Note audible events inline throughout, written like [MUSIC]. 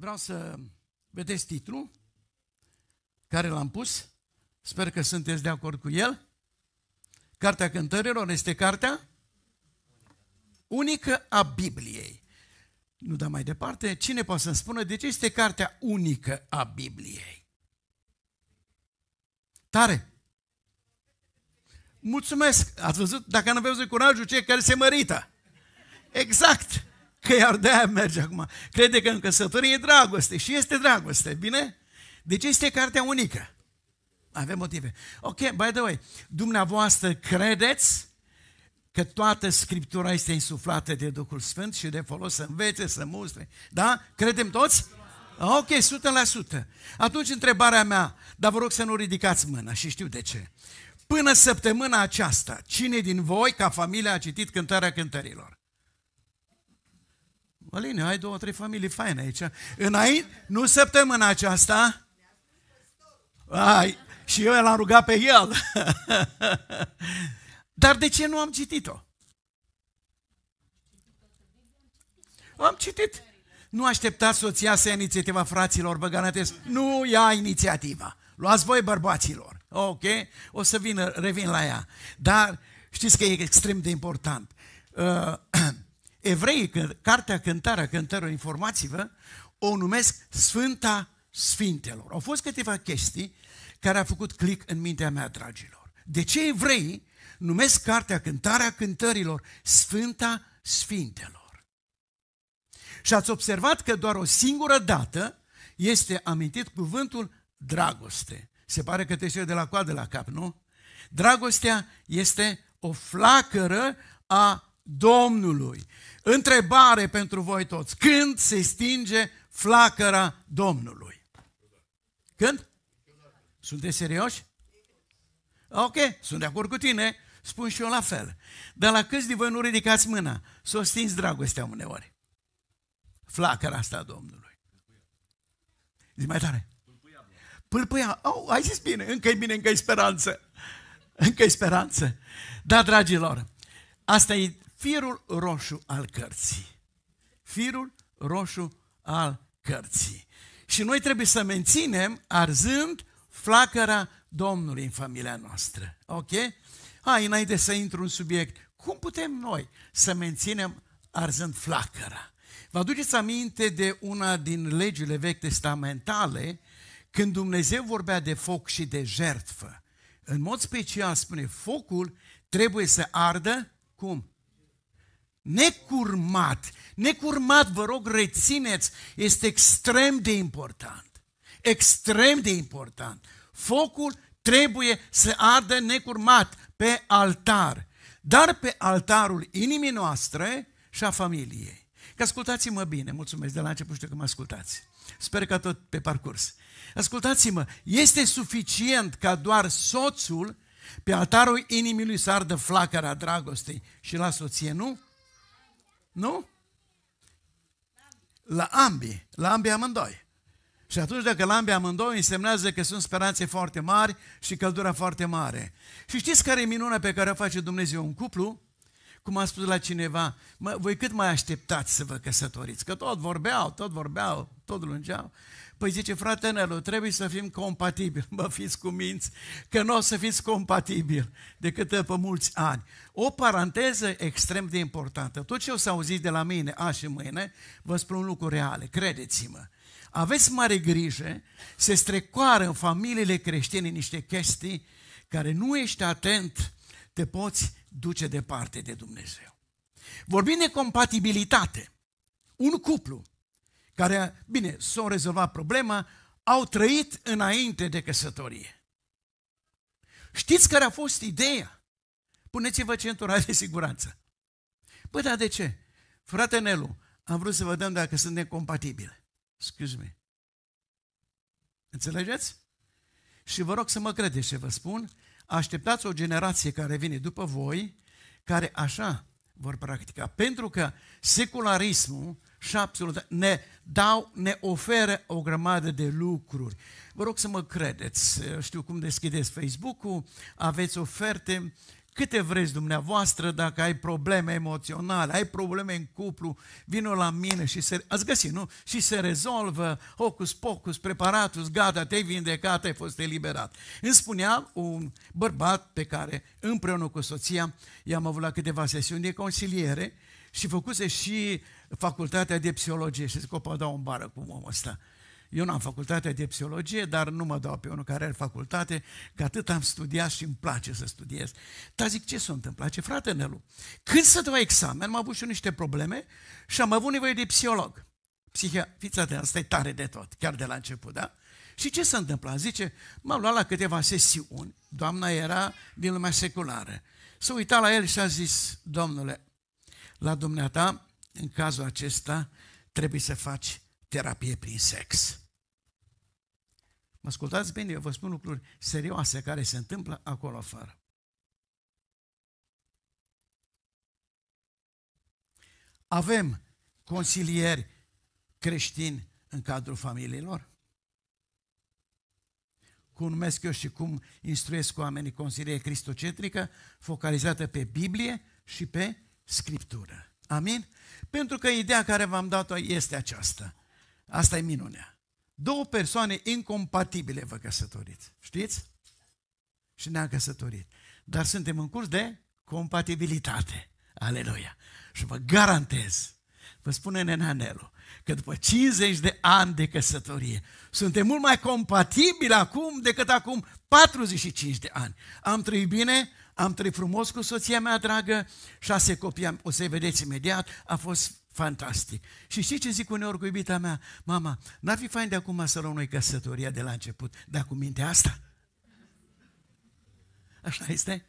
Vreau să vedeți titlul care l-am pus. Sper că sunteți de acord cu el. Cartea Cântărilor este cartea unică a Bibliei. Nu da mai departe, cine poate să-mi spună de ce este cartea unică a Bibliei? Tare! Mulțumesc! Ați văzut, dacă nu aveți curajul, cei care se mărită. Exact! Că iar de aia merge acum. Crede că în căsătorie e dragoste și este dragoste, bine? Deci este cartea unică. Avem motive. Ok, by the way, dumneavoastră credeți că toată Scriptura este insuflată de Duhul Sfânt și de folos să învețe, să mustre. Da? Credem toți? Ok, 100%. Atunci întrebarea mea, dar vă rog să nu ridicați mâna și știu de ce. Până săptămâna aceasta, cine din voi, ca familie, a citit Cântarea Cântărilor? Măline, ai două, trei familii faine aici. Înainte, nu săptămâna aceasta. Ai, și eu l-am rugat pe el. [LAUGHS] Dar de ce nu am citit-o? Am citit. Nu așteptați soția să ia inițiativa fraților, vă garantez. Nu ia inițiativa. Luați voi bărbaților. Ok? O să vină, revin la ea. Dar știți că e extrem de important. Uh, [CLEARS THROAT] evreii, cartea cântarea cântărilor, informativă, o numesc Sfânta Sfintelor. Au fost câteva chestii care a făcut click în mintea mea, dragilor. De ce evreii numesc cartea cântarea cântărilor Sfânta Sfintelor? Și ați observat că doar o singură dată este amintit cuvântul dragoste. Se pare că te de la coadă la cap, nu? Dragostea este o flacără a Domnului. Întrebare pentru voi toți. Când se stinge flacăra Domnului? Când? Sunteți serioși? Ok, sunt de acord cu tine, spun și eu la fel. Dar la câți din voi nu ridicați mâna? Să o stinți dragostea uneori. Flacăra asta a Domnului. Zi mai tare. Pâlpâia. Oh, ai zis bine, încă e bine, încă e speranță. Încă e speranță. Da, dragilor, asta e firul roșu al cărții. Firul roșu al cărții. Și noi trebuie să menținem arzând flacăra Domnului în familia noastră. Ok? Hai, înainte să intru în subiect, cum putem noi să menținem arzând flacăra? Vă aduceți aminte de una din legile vechi testamentale când Dumnezeu vorbea de foc și de jertfă. În mod special spune, focul trebuie să ardă cum? necurmat, necurmat, vă rog, rețineți, este extrem de important. Extrem de important. Focul trebuie să ardă necurmat pe altar, dar pe altarul inimii noastre și a familiei. Că ascultați-mă bine, mulțumesc de la început, știu că mă ascultați. Sper că tot pe parcurs. Ascultați-mă, este suficient ca doar soțul pe altarul inimii lui să ardă flacăra dragostei și la soție, nu? Nu? La ambii, la ambii amândoi. Și atunci dacă la ambii amândoi însemnează că sunt speranțe foarte mari și căldura foarte mare. Și știți care e minunea pe care o face Dumnezeu în cuplu? Cum a spus la cineva, mă, voi cât mai așteptați să vă căsătoriți? Că tot vorbeau, tot vorbeau, tot lungeau. Păi zice, Nelu, trebuie să fim compatibili. Mă [LAUGHS] fiți cu minți, că nu o să fiți compatibili decât pe mulți ani. O paranteză extrem de importantă. Tot ce o să auziți de la mine azi și mâine, vă spun un lucru reale, credeți-mă. Aveți mare grijă, se strecoară în familiile creștine niște chestii care nu ești atent, te poți duce departe de Dumnezeu. Vorbim de compatibilitate. Un cuplu care, bine, s-au rezolvat problema, au trăit înainte de căsătorie. Știți care a fost ideea? Puneți-vă centura de siguranță. Bă, dar de ce? Frate Nelu, am vrut să vedem dacă sunt compatibile. Excuse me. Înțelegeți? Și vă rog să mă credeți ce vă spun. Așteptați o generație care vine după voi, care așa vor practica. Pentru că secularismul șapte luni, ne dau, ne oferă o grămadă de lucruri. Vă rog să mă credeți, știu cum deschideți Facebook-ul, aveți oferte, câte vreți dumneavoastră, dacă ai probleme emoționale, ai probleme în cuplu, vină la mine și se, ați găsit, nu? Și se rezolvă, hocus pocus, preparatus, gata, te-ai vindecat, ai fost eliberat. Îmi spunea un bărbat pe care împreună cu soția i-am avut la câteva sesiuni de consiliere și făcuse și facultatea de psihologie și zic că o pot în bară cu omul ăsta. Eu n-am facultatea de psihologie, dar nu mă dau pe unul care are facultate, că atât am studiat și îmi place să studiez. Dar zic, ce s-a întâmplat? Ce frate Nelu, când să dau examen, am avut și niște probleme și am avut nevoie de psiholog. Psihia, fiți atent, asta e tare de tot, chiar de la început, da? Și ce s-a întâmplat? Zice, m-am luat la câteva sesiuni, doamna era din lumea seculară. S-a uitat la el și a zis, domnule, la dumneata în cazul acesta trebuie să faci terapie prin sex. Mă ascultați bine, eu vă spun lucruri serioase care se întâmplă acolo afară. Avem consilieri creștini în cadrul familiilor? Cum numesc eu și cum instruiesc oamenii consiliere cristocentrică, focalizată pe Biblie și pe Scriptură. Amin? Pentru că ideea care v-am dat-o este aceasta. Asta e minunea. Două persoane incompatibile vă căsătoriți. Știți? Și ne-am căsătorit. Dar suntem în curs de compatibilitate. Aleluia! Și vă garantez, vă spune Nenanelu, că după 50 de ani de căsătorie suntem mult mai compatibili acum decât acum 45 de ani. Am trăit bine, am trăit frumos cu soția mea dragă, șase copii, am, o să-i vedeți imediat, a fost fantastic. Și știi ce zic uneori cu iubita mea? Mama, n-ar fi fain de acum să luăm noi căsătoria de la început, dar cu mintea asta? Așa este?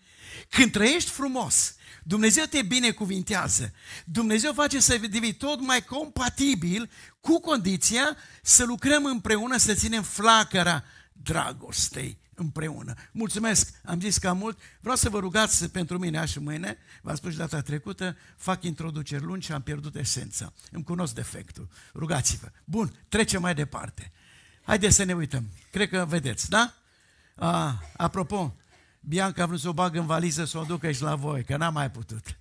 Când trăiești frumos, Dumnezeu te binecuvintează. Dumnezeu face să devii tot mai compatibil cu condiția să lucrăm împreună, să ținem flacăra dragostei împreună. Mulțumesc, am zis cam mult. Vreau să vă rugați pentru mine așa și mâine. V-am spus data trecută, fac introduceri lungi și am pierdut esența. Îmi cunosc defectul. Rugați-vă. Bun, trecem mai departe. Haideți să ne uităm. Cred că vedeți, da? A, apropo, Bianca a vrut să o bag în valiză, să o ducă și la voi, că n-am mai putut.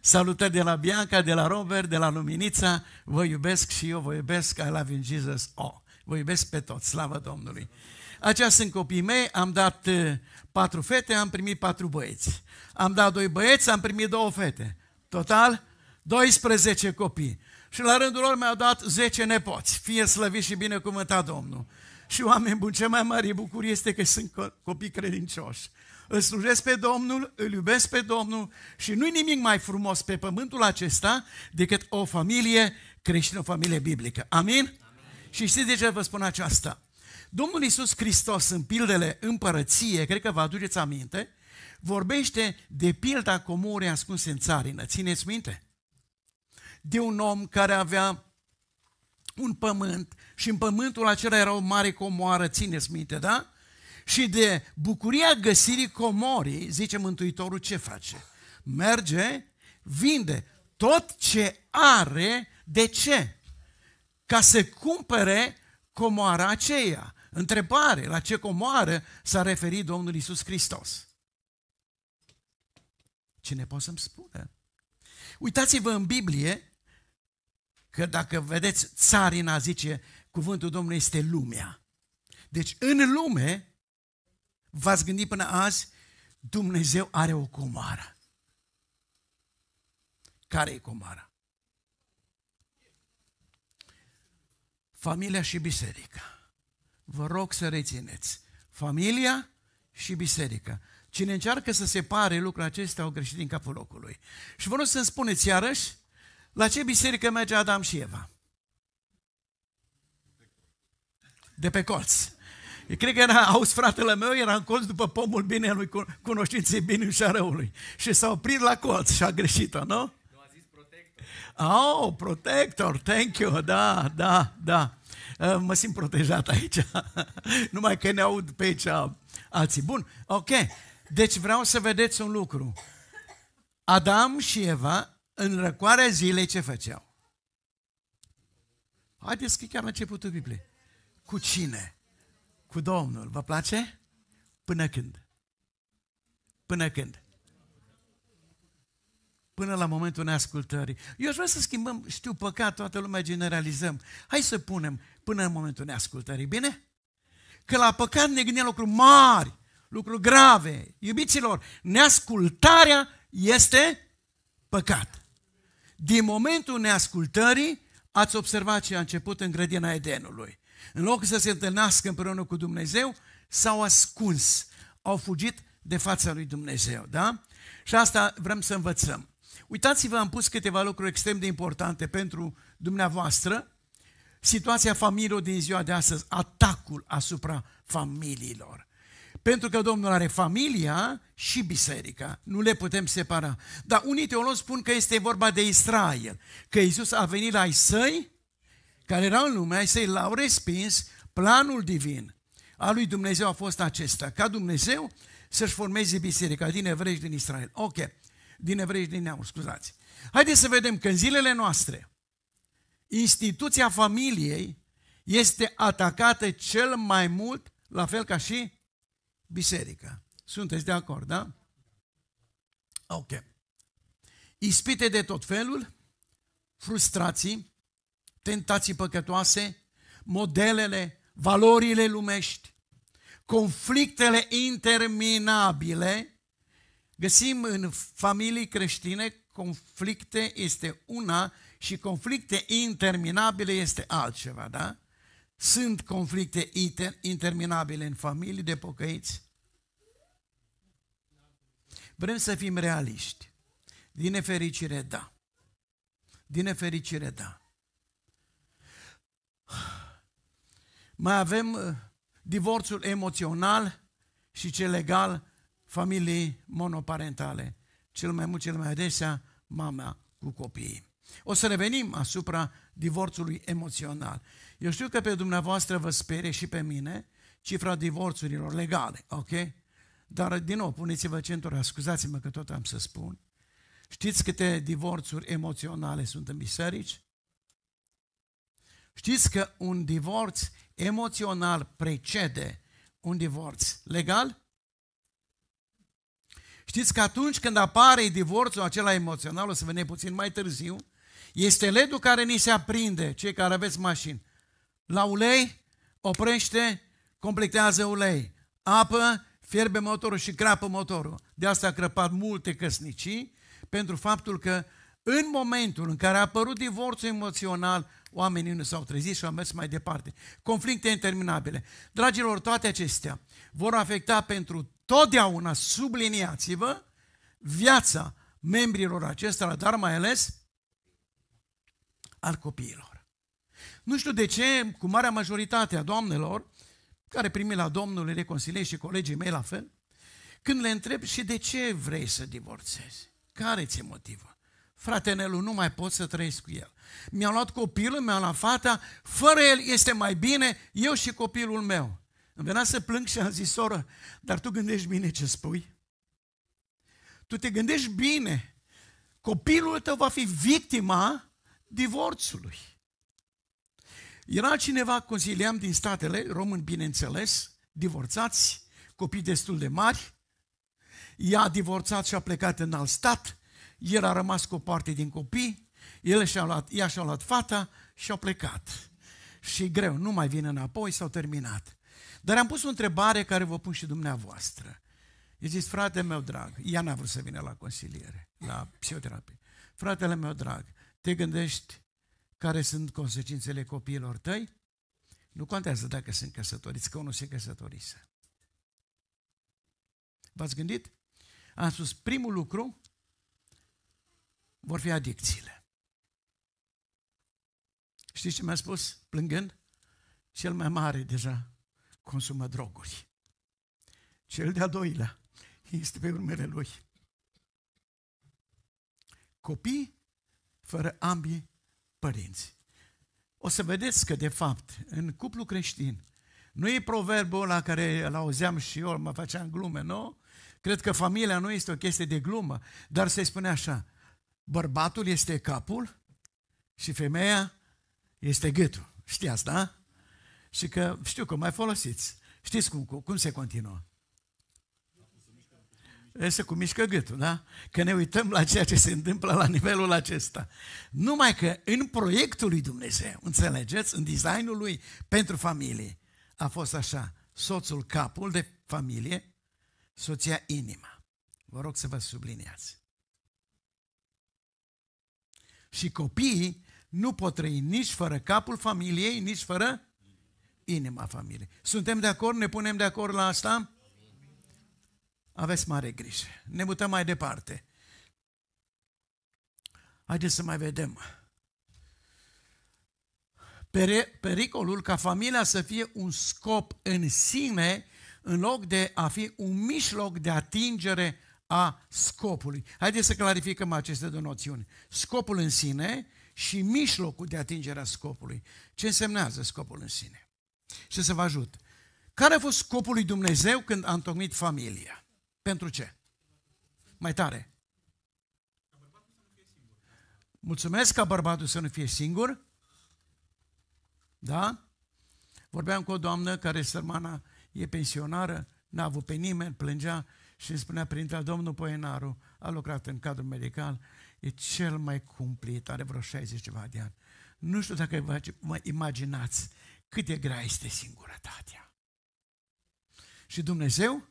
Salutări de la Bianca, de la Robert, de la Luminița. Vă iubesc și eu vă iubesc. I love you, Jesus. Oh, vă iubesc pe toți. Slavă Domnului! aceia sunt copiii mei, am dat uh, patru fete, am primit patru băieți. Am dat doi băieți, am primit două fete. Total, 12 copii. Și la rândul lor mi-au dat 10 nepoți. Fie slăvit și binecuvântat Domnul. Și oameni buni, cea mai mare bucurie este că sunt copii credincioși. Îl slujesc pe Domnul, îl iubesc pe Domnul și nu-i nimic mai frumos pe pământul acesta decât o familie creștină, o familie biblică. Amin? Amin. Și știți de ce vă spun aceasta? Domnul Iisus Hristos în pildele împărăție, cred că vă aduceți aminte, vorbește de pilda comorii ascunse în țarină. Țineți minte? De un om care avea un pământ și în pământul acela era o mare comoară, țineți minte, da? Și de bucuria găsirii comorii, zice Mântuitorul, ce face? Merge, vinde tot ce are, de ce? Ca să cumpere comoara aceea întrebare la ce comoară s-a referit Domnul Isus Hristos. ne poate să-mi spună? Uitați-vă în Biblie că dacă vedeți țarina, zice, cuvântul Domnului este lumea. Deci în lume, v-ați gândit până azi, Dumnezeu are o comară. Care e comara? Familia și biserica vă rog să rețineți, familia și biserica. Cine încearcă să separe lucrul acesta au greșit din capul locului. Și vă rog să-mi spuneți iarăși, la ce biserică merge Adam și Eva? De pe colț. Eu cred că era, auzi, fratele meu era în colț după pomul binelui, cunoștinței bine și a răului. Și s-a oprit la colț și a greșit-o, nu? Oh, protector, thank you, da, da, da. Eh, mă simt protejat aici, [LAUGHS] numai că ne aud pe aici alții. Bun, ok, deci vreau să vedeți un lucru. Adam și Eva, în răcoarea zilei, ce făceau? Haideți că chiar la începutul Bibliei. Cu cine? Cu Domnul. Vă place? Până când? Până când? până la momentul neascultării. Eu aș vrea să schimbăm, știu, păcat, toată lumea generalizăm. Hai să punem până în momentul neascultării, bine? Că la păcat ne gândim lucruri mari, lucruri grave. Iubiților, neascultarea este păcat. Din momentul neascultării, ați observat ce a început în grădina Edenului. În loc să se întâlnească împreună cu Dumnezeu, s-au ascuns, au fugit de fața lui Dumnezeu, da? Și asta vrem să învățăm. Uitați-vă, am pus câteva lucruri extrem de importante pentru dumneavoastră. Situația familiilor din ziua de astăzi, atacul asupra familiilor. Pentru că Domnul are familia și biserica, nu le putem separa. Dar unii teologi spun că este vorba de Israel, că Iisus a venit la ai săi, care erau în lume, ai săi l-au respins, planul divin al lui Dumnezeu a fost acesta, ca Dumnezeu să-și formeze biserica din evrei și din Israel. Ok din evrei și din neamuri, scuzați. Haideți să vedem că în zilele noastre instituția familiei este atacată cel mai mult, la fel ca și biserica. Sunteți de acord, da? Ok. Ispite de tot felul, frustrații, tentații păcătoase, modelele, valorile lumești, conflictele interminabile Găsim în familii creștine conflicte este una și conflicte interminabile este altceva, da? Sunt conflicte inter interminabile în familii de pocăiți? Vrem să fim realiști. Din nefericire, da. Din nefericire, da. Mai avem uh, divorțul emoțional și cel legal familii monoparentale, cel mai mult, cel mai adesea, mama cu copiii. O să revenim asupra divorțului emoțional. Eu știu că pe dumneavoastră vă spere și pe mine cifra divorțurilor legale, ok? Dar, din nou, puneți-vă centura, scuzați-mă că tot am să spun. Știți câte divorțuri emoționale sunt în biserici? Știți că un divorț emoțional precede un divorț legal? Știți că atunci când apare divorțul acela emoțional, o să venim puțin mai târziu, este ledul care ni se aprinde, cei care aveți mașini. La ulei, oprește, completează ulei. Apă, fierbe motorul și crapă motorul. De asta a crăpat multe căsnicii, pentru faptul că în momentul în care a apărut divorțul emoțional, oamenii nu s-au trezit și au mers mai departe. Conflicte interminabile. Dragilor, toate acestea vor afecta pentru totdeauna subliniați-vă viața membrilor acestora, dar mai ales al copiilor. Nu știu de ce, cu marea majoritate a doamnelor, care primi la Domnul, îi și colegii mei la fel, când le întreb și de ce vrei să divorțezi, care ți-e motivul? Fratenelul, nu mai pot să trăiesc cu el. Mi-am luat copilul, mi a luat fata, fără el este mai bine eu și copilul meu. Îmi venea să plâng și am zis, soră, dar tu gândești bine ce spui? Tu te gândești bine. Copilul tău va fi victima divorțului. Era cineva, consiliam din statele, român bineînțeles, divorțați, copii destul de mari, ea a divorțat și a plecat în alt stat, el a rămas cu o parte din copii, el și-a luat, ea și-a luat fata și a plecat. Și greu, nu mai vine înapoi, s-au terminat. Dar am pus o întrebare care vă pun și dumneavoastră. I-a zis, frate meu drag, ea n-a vrut să vină la consiliere, la psihoterapie. Fratele meu drag, te gândești care sunt consecințele copiilor tăi? Nu contează dacă sunt căsătoriți, că unul se căsătorise. V-ați gândit? Am spus, primul lucru vor fi adicțiile. Știți ce mi-a spus plângând? Cel mai mare deja consumă droguri. Cel de-al doilea este pe urmele lui. Copii fără ambii părinți. O să vedeți că, de fapt, în cuplu creștin, nu e proverbul la care îl auzeam și eu, mă făceam glume, nu? Cred că familia nu este o chestie de glumă, dar se spune așa, bărbatul este capul și femeia este gâtul. Știați, da? și că știu că mai folosiți. Știți cum, cum se continuă? Să cu mișcă gâtul, da? Că ne uităm la ceea ce se întâmplă la nivelul acesta. Numai că în proiectul lui Dumnezeu, înțelegeți, în designul lui pentru familie, a fost așa, soțul capul de familie, soția inima. Vă rog să vă subliniați. Și copiii nu pot trăi nici fără capul familiei, nici fără inima familiei. Suntem de acord? Ne punem de acord la asta? Aveți mare grijă. Ne mutăm mai departe. Haideți să mai vedem. Pericolul ca familia să fie un scop în sine, în loc de a fi un mijloc de atingere a scopului. Haideți să clarificăm aceste două noțiuni. Scopul în sine și mijlocul de atingere a scopului. Ce înseamnă scopul în sine? Și să vă ajut. Care a fost scopul lui Dumnezeu când a întocmit familia? Pentru ce? Mai tare. Mulțumesc ca bărbatul să nu fie singur. Da? Vorbeam cu o doamnă care sărmana e pensionară, n-a avut pe nimeni, plângea și îmi spunea printre domnul Poenaru, a lucrat în cadrul medical, e cel mai cumplit, are vreo 60 ceva de ani. Nu știu dacă vă imaginați cât de grea este singurătatea. Și Dumnezeu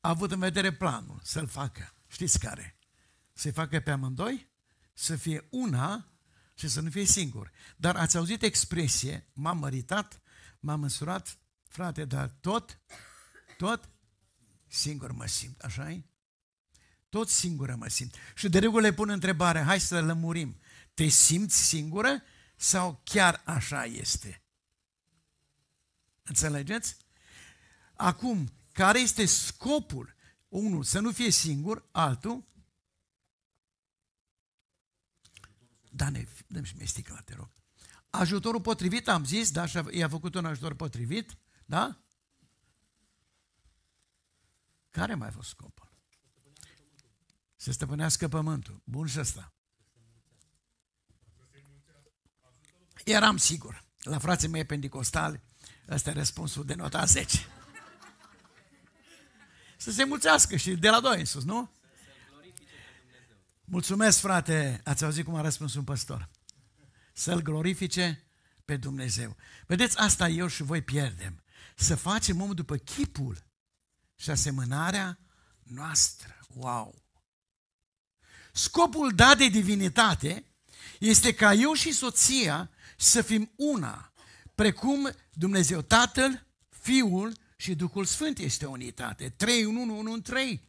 a avut în vedere planul să-l facă. Știți care? Să-i facă pe amândoi, să fie una și să nu fie singur. Dar ați auzit expresie, m-am măritat, m-am măsurat, frate, dar tot, tot singur mă simt, așa e? Tot singură mă simt. Și de regulă le pun întrebarea, hai să lămurim, te simți singură sau chiar așa este? Înțelegeți? Acum, care este scopul? Unul, să nu fie singur, altul, da, ne, dăm și mesticla, te rog. Ajutorul potrivit, am zis, da, și i-a făcut un ajutor potrivit, da? Care mai a fost scopul? Să stăpânească pământul. Bun și ăsta. Eram sigur. La frații mei pentecostali, Asta e răspunsul de nota 10. Să se mulțească și de la doi în sus, nu? Mulțumesc, frate, ați auzit cum a răspuns un păstor. Să-L glorifice pe Dumnezeu. Vedeți, asta eu și voi pierdem. Să facem omul după chipul și asemănarea noastră. Wow! Scopul dat de divinitate este ca eu și soția să fim una precum Dumnezeu Tatăl, Fiul și Duhul Sfânt este o unitate. 3 în 1, 1 în 3.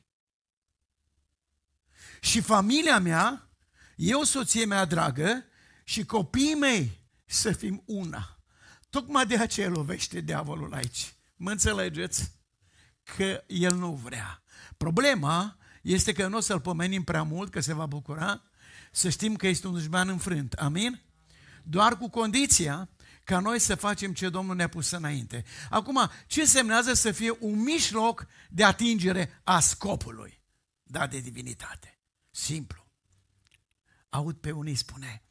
Și familia mea, eu, soție mea dragă și copiii mei să fim una. Tocmai de aceea lovește diavolul aici. Mă înțelegeți? Că el nu vrea. Problema este că nu o să-l pomenim prea mult, că se va bucura, să știm că este un dușman înfrânt. Amin? Doar cu condiția ca noi să facem ce Domnul ne-a pus înainte. Acum, ce semnează să fie un mijloc de atingere a scopului da de divinitate? Simplu. Aud pe unii spune,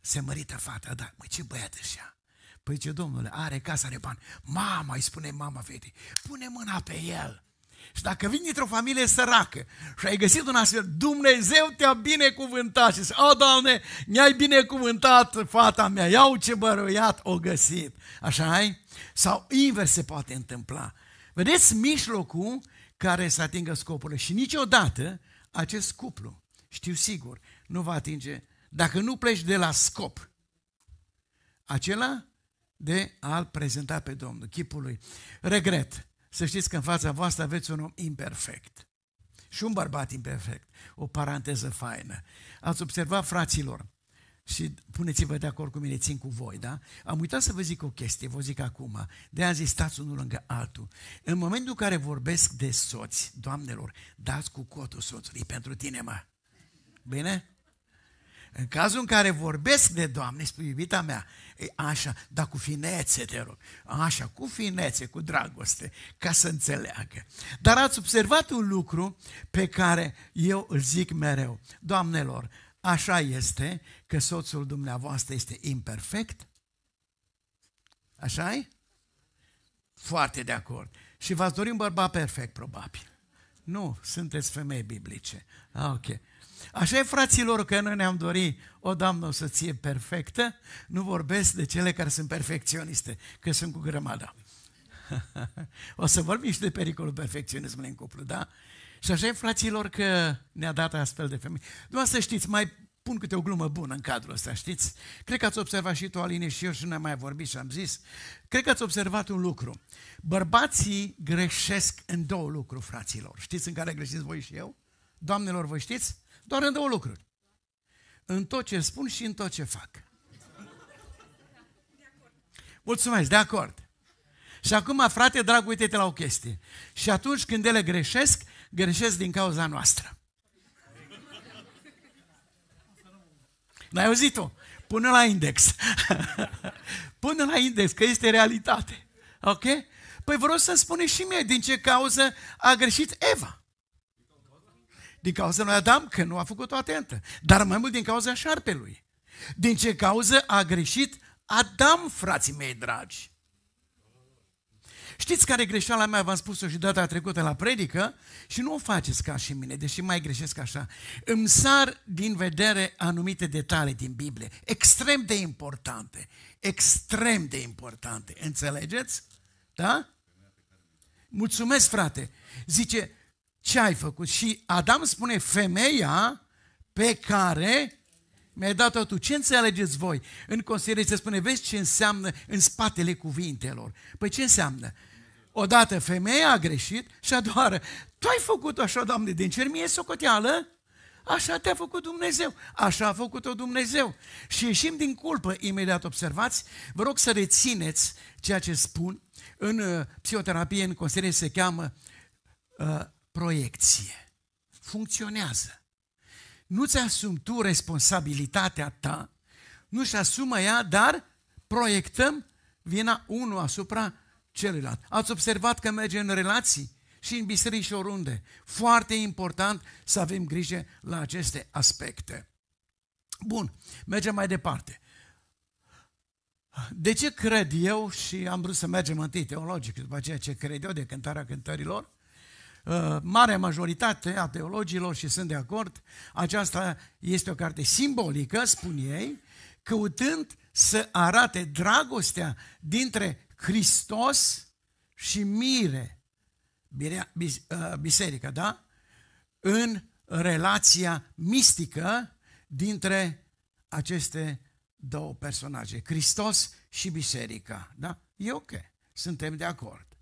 se mărită fata, da, mă, ce băiat ăștia? Păi ce domnule, are casa, are bani. Mama, îi spune mama fetei, pune mâna pe el. Și dacă vin dintr-o familie săracă și ai găsit un astfel, Dumnezeu te-a binecuvântat și zice, o, Doamne, mi-ai binecuvântat fata mea, iau ce băruiat o găsit. Așa ai? Sau invers se poate întâmpla. Vedeți mijlocul care să atingă scopurile și niciodată acest cuplu, știu sigur, nu va atinge, dacă nu pleci de la scop, acela de a-L prezenta pe Domnul, chipul lui. Regret, să știți că în fața voastră aveți un om imperfect. Și un bărbat imperfect. O paranteză faină. Ați observat, fraților, și puneți-vă de acord cu mine, țin cu voi, da? Am uitat să vă zic o chestie, vă zic acum. De azi stați unul lângă altul. În momentul în care vorbesc de soți, doamnelor, dați cu cotul soțului pentru tine, mă. Bine? În cazul în care vorbesc de Doamne, spui, iubita mea, e așa, dar cu finețe, te rog, așa, cu finețe, cu dragoste, ca să înțeleagă. Dar ați observat un lucru pe care eu îl zic mereu. Doamnelor, așa este că soțul dumneavoastră este imperfect? așa e? Foarte de acord. Și v-ați dori un bărbat perfect, probabil. Nu, sunteți femei biblice. Ah, ok. Așa e, fraților, că noi ne-am dorit o doamnă o ție perfectă, nu vorbesc de cele care sunt perfecționiste, că sunt cu grămada. [LAUGHS] o să vorbim și de pericolul perfecționismului în cuplu, da? Și așa e, fraților, că ne-a dat astfel de femei. Doar să știți, mai pun câte o glumă bună în cadrul ăsta, știți? Cred că ați observat și tu, Aline, și eu și nu am mai vorbit și am zis. Cred că ați observat un lucru. Bărbații greșesc în două lucruri, fraților. Știți în care greșiți voi și eu? Doamnelor, voi știți? Doar în două lucruri. În tot ce spun și în tot ce fac. Mulțumesc, de acord. Și acum, frate drag, uite-te la o chestie. Și atunci când ele greșesc, greșesc din cauza noastră. N-ai auzit-o? Pune la index. [LAUGHS] Pune la index, că este realitate. Ok? Păi vreau să spune și mie din ce cauză a greșit Eva. Din cauza lui Adam, că nu a făcut-o atentă. Dar mai mult din cauza șarpelui. Din ce cauză a greșit Adam, frații mei dragi. Știți care e greșeala mea, v-am spus-o și data trecută la predică și nu o faceți ca și mine, deși mai greșesc așa. Îmi sar din vedere anumite detalii din Biblie, extrem de importante, extrem de importante, înțelegeți? Da? Mulțumesc, frate. Zice, ce ai făcut? Și Adam spune, femeia pe care mi-ai dat-o tu. Ce înțelegeți voi? În consiliere se spune, vezi ce înseamnă în spatele cuvintelor. Păi ce înseamnă? Odată femeia a greșit și a doua tu ai făcut așa, Doamne, din cer mie socoteală? Așa te-a făcut Dumnezeu, așa a făcut-o Dumnezeu. Și ieșim din culpă, imediat observați, vă rog să rețineți ceea ce spun. În uh, psihoterapie, în consiliere se cheamă uh, proiecție. Funcționează. Nu-ți asumi tu responsabilitatea ta, nu-și asumă ea, dar proiectăm vina unul asupra celuilalt. Ați observat că merge în relații și în biserici și oriunde. Foarte important să avem grijă la aceste aspecte. Bun, mergem mai departe. De ce cred eu și am vrut să mergem întâi teologic după ceea ce cred eu de cântarea cântărilor? Uh, marea majoritate a teologilor, și sunt de acord, aceasta este o carte simbolică, spun ei, căutând să arate dragostea dintre Hristos și mire, uh, Biserica da? În relația mistică dintre aceste două personaje, Hristos și biserica, da? E ok, suntem de acord.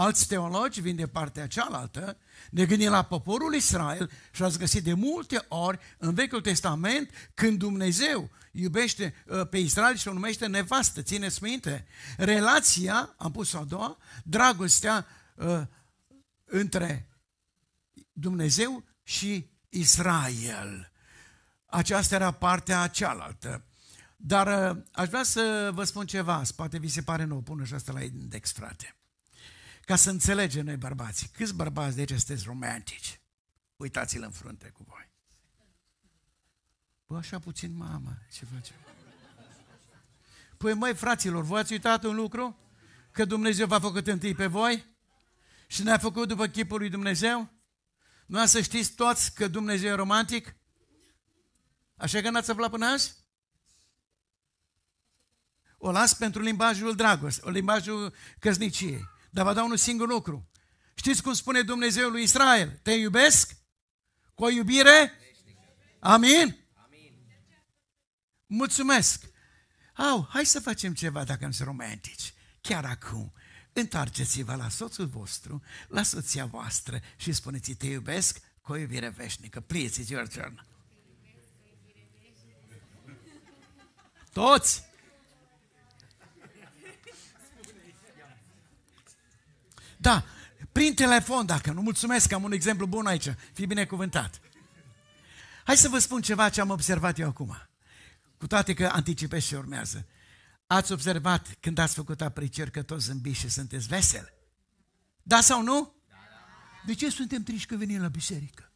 Alți teologi vin de partea cealaltă, ne gândim la poporul Israel și ați găsit de multe ori în Vechiul Testament când Dumnezeu iubește uh, pe Israel și o numește nevastă, țineți minte, relația, am pus-o a doua, dragostea uh, între Dumnezeu și Israel. Aceasta era partea cealaltă. Dar uh, aș vrea să vă spun ceva, poate vi se pare nou, pun și asta la index, frate. Ca să înțelegem noi bărbații, câți bărbați de aici sunteți romantici? Uitați-l în frunte cu voi. Bă, așa puțin mamă, ce face? Păi măi, fraților, voi ați uitat un lucru? Că Dumnezeu v-a făcut întâi pe voi și ne-a făcut după chipul lui Dumnezeu? Nu să știți toți că Dumnezeu e romantic? Așa că n-ați aflat până azi? O las pentru limbajul dragostei, o limbajul căsniciei. Dar vă dau un singur lucru. Știți cum spune Dumnezeu lui Israel? Te iubesc cu o iubire? Amin? Mulțumesc! Au, hai să facem ceva dacă sunt romantici. Chiar acum, întoarceți-vă la soțul vostru, la soția voastră și spuneți te iubesc cu o iubire veșnică. Please, it's your turn. Toți! Da, prin telefon dacă nu. Mulțumesc, am un exemplu bun aici. Fii binecuvântat. Hai să vă spun ceva ce am observat eu acum. Cu toate că anticipez și urmează. Ați observat când ați făcut aprecieri că toți zâmbiți și sunteți veseli? Da sau nu? De ce suntem triști că venim la biserică?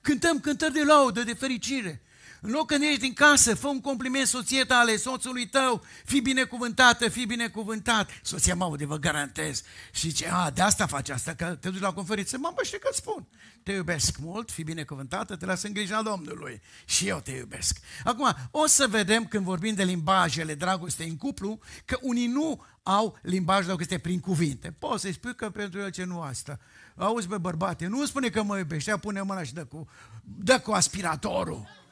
Cântăm cântări de laudă, de fericire. În loc când ești din casă, fă un compliment soție tale, soțului tău, fi binecuvântată, fi binecuvântat. Soția mă de vă garantez. Și zice, a, de asta faci asta, că te duci la conferință. Mamă, știi că spun. Te iubesc mult, fi binecuvântată, te las în grija Domnului. Și eu te iubesc. Acum, o să vedem când vorbim de limbajele dragostei în cuplu, că unii nu au limbaj este prin cuvinte. Poți să-i spui că pentru el ce nu asta. Auzi, bă, bărbate, nu spune că mă iubești, ea pune mâna și dă cu, dă cu aspiratorul.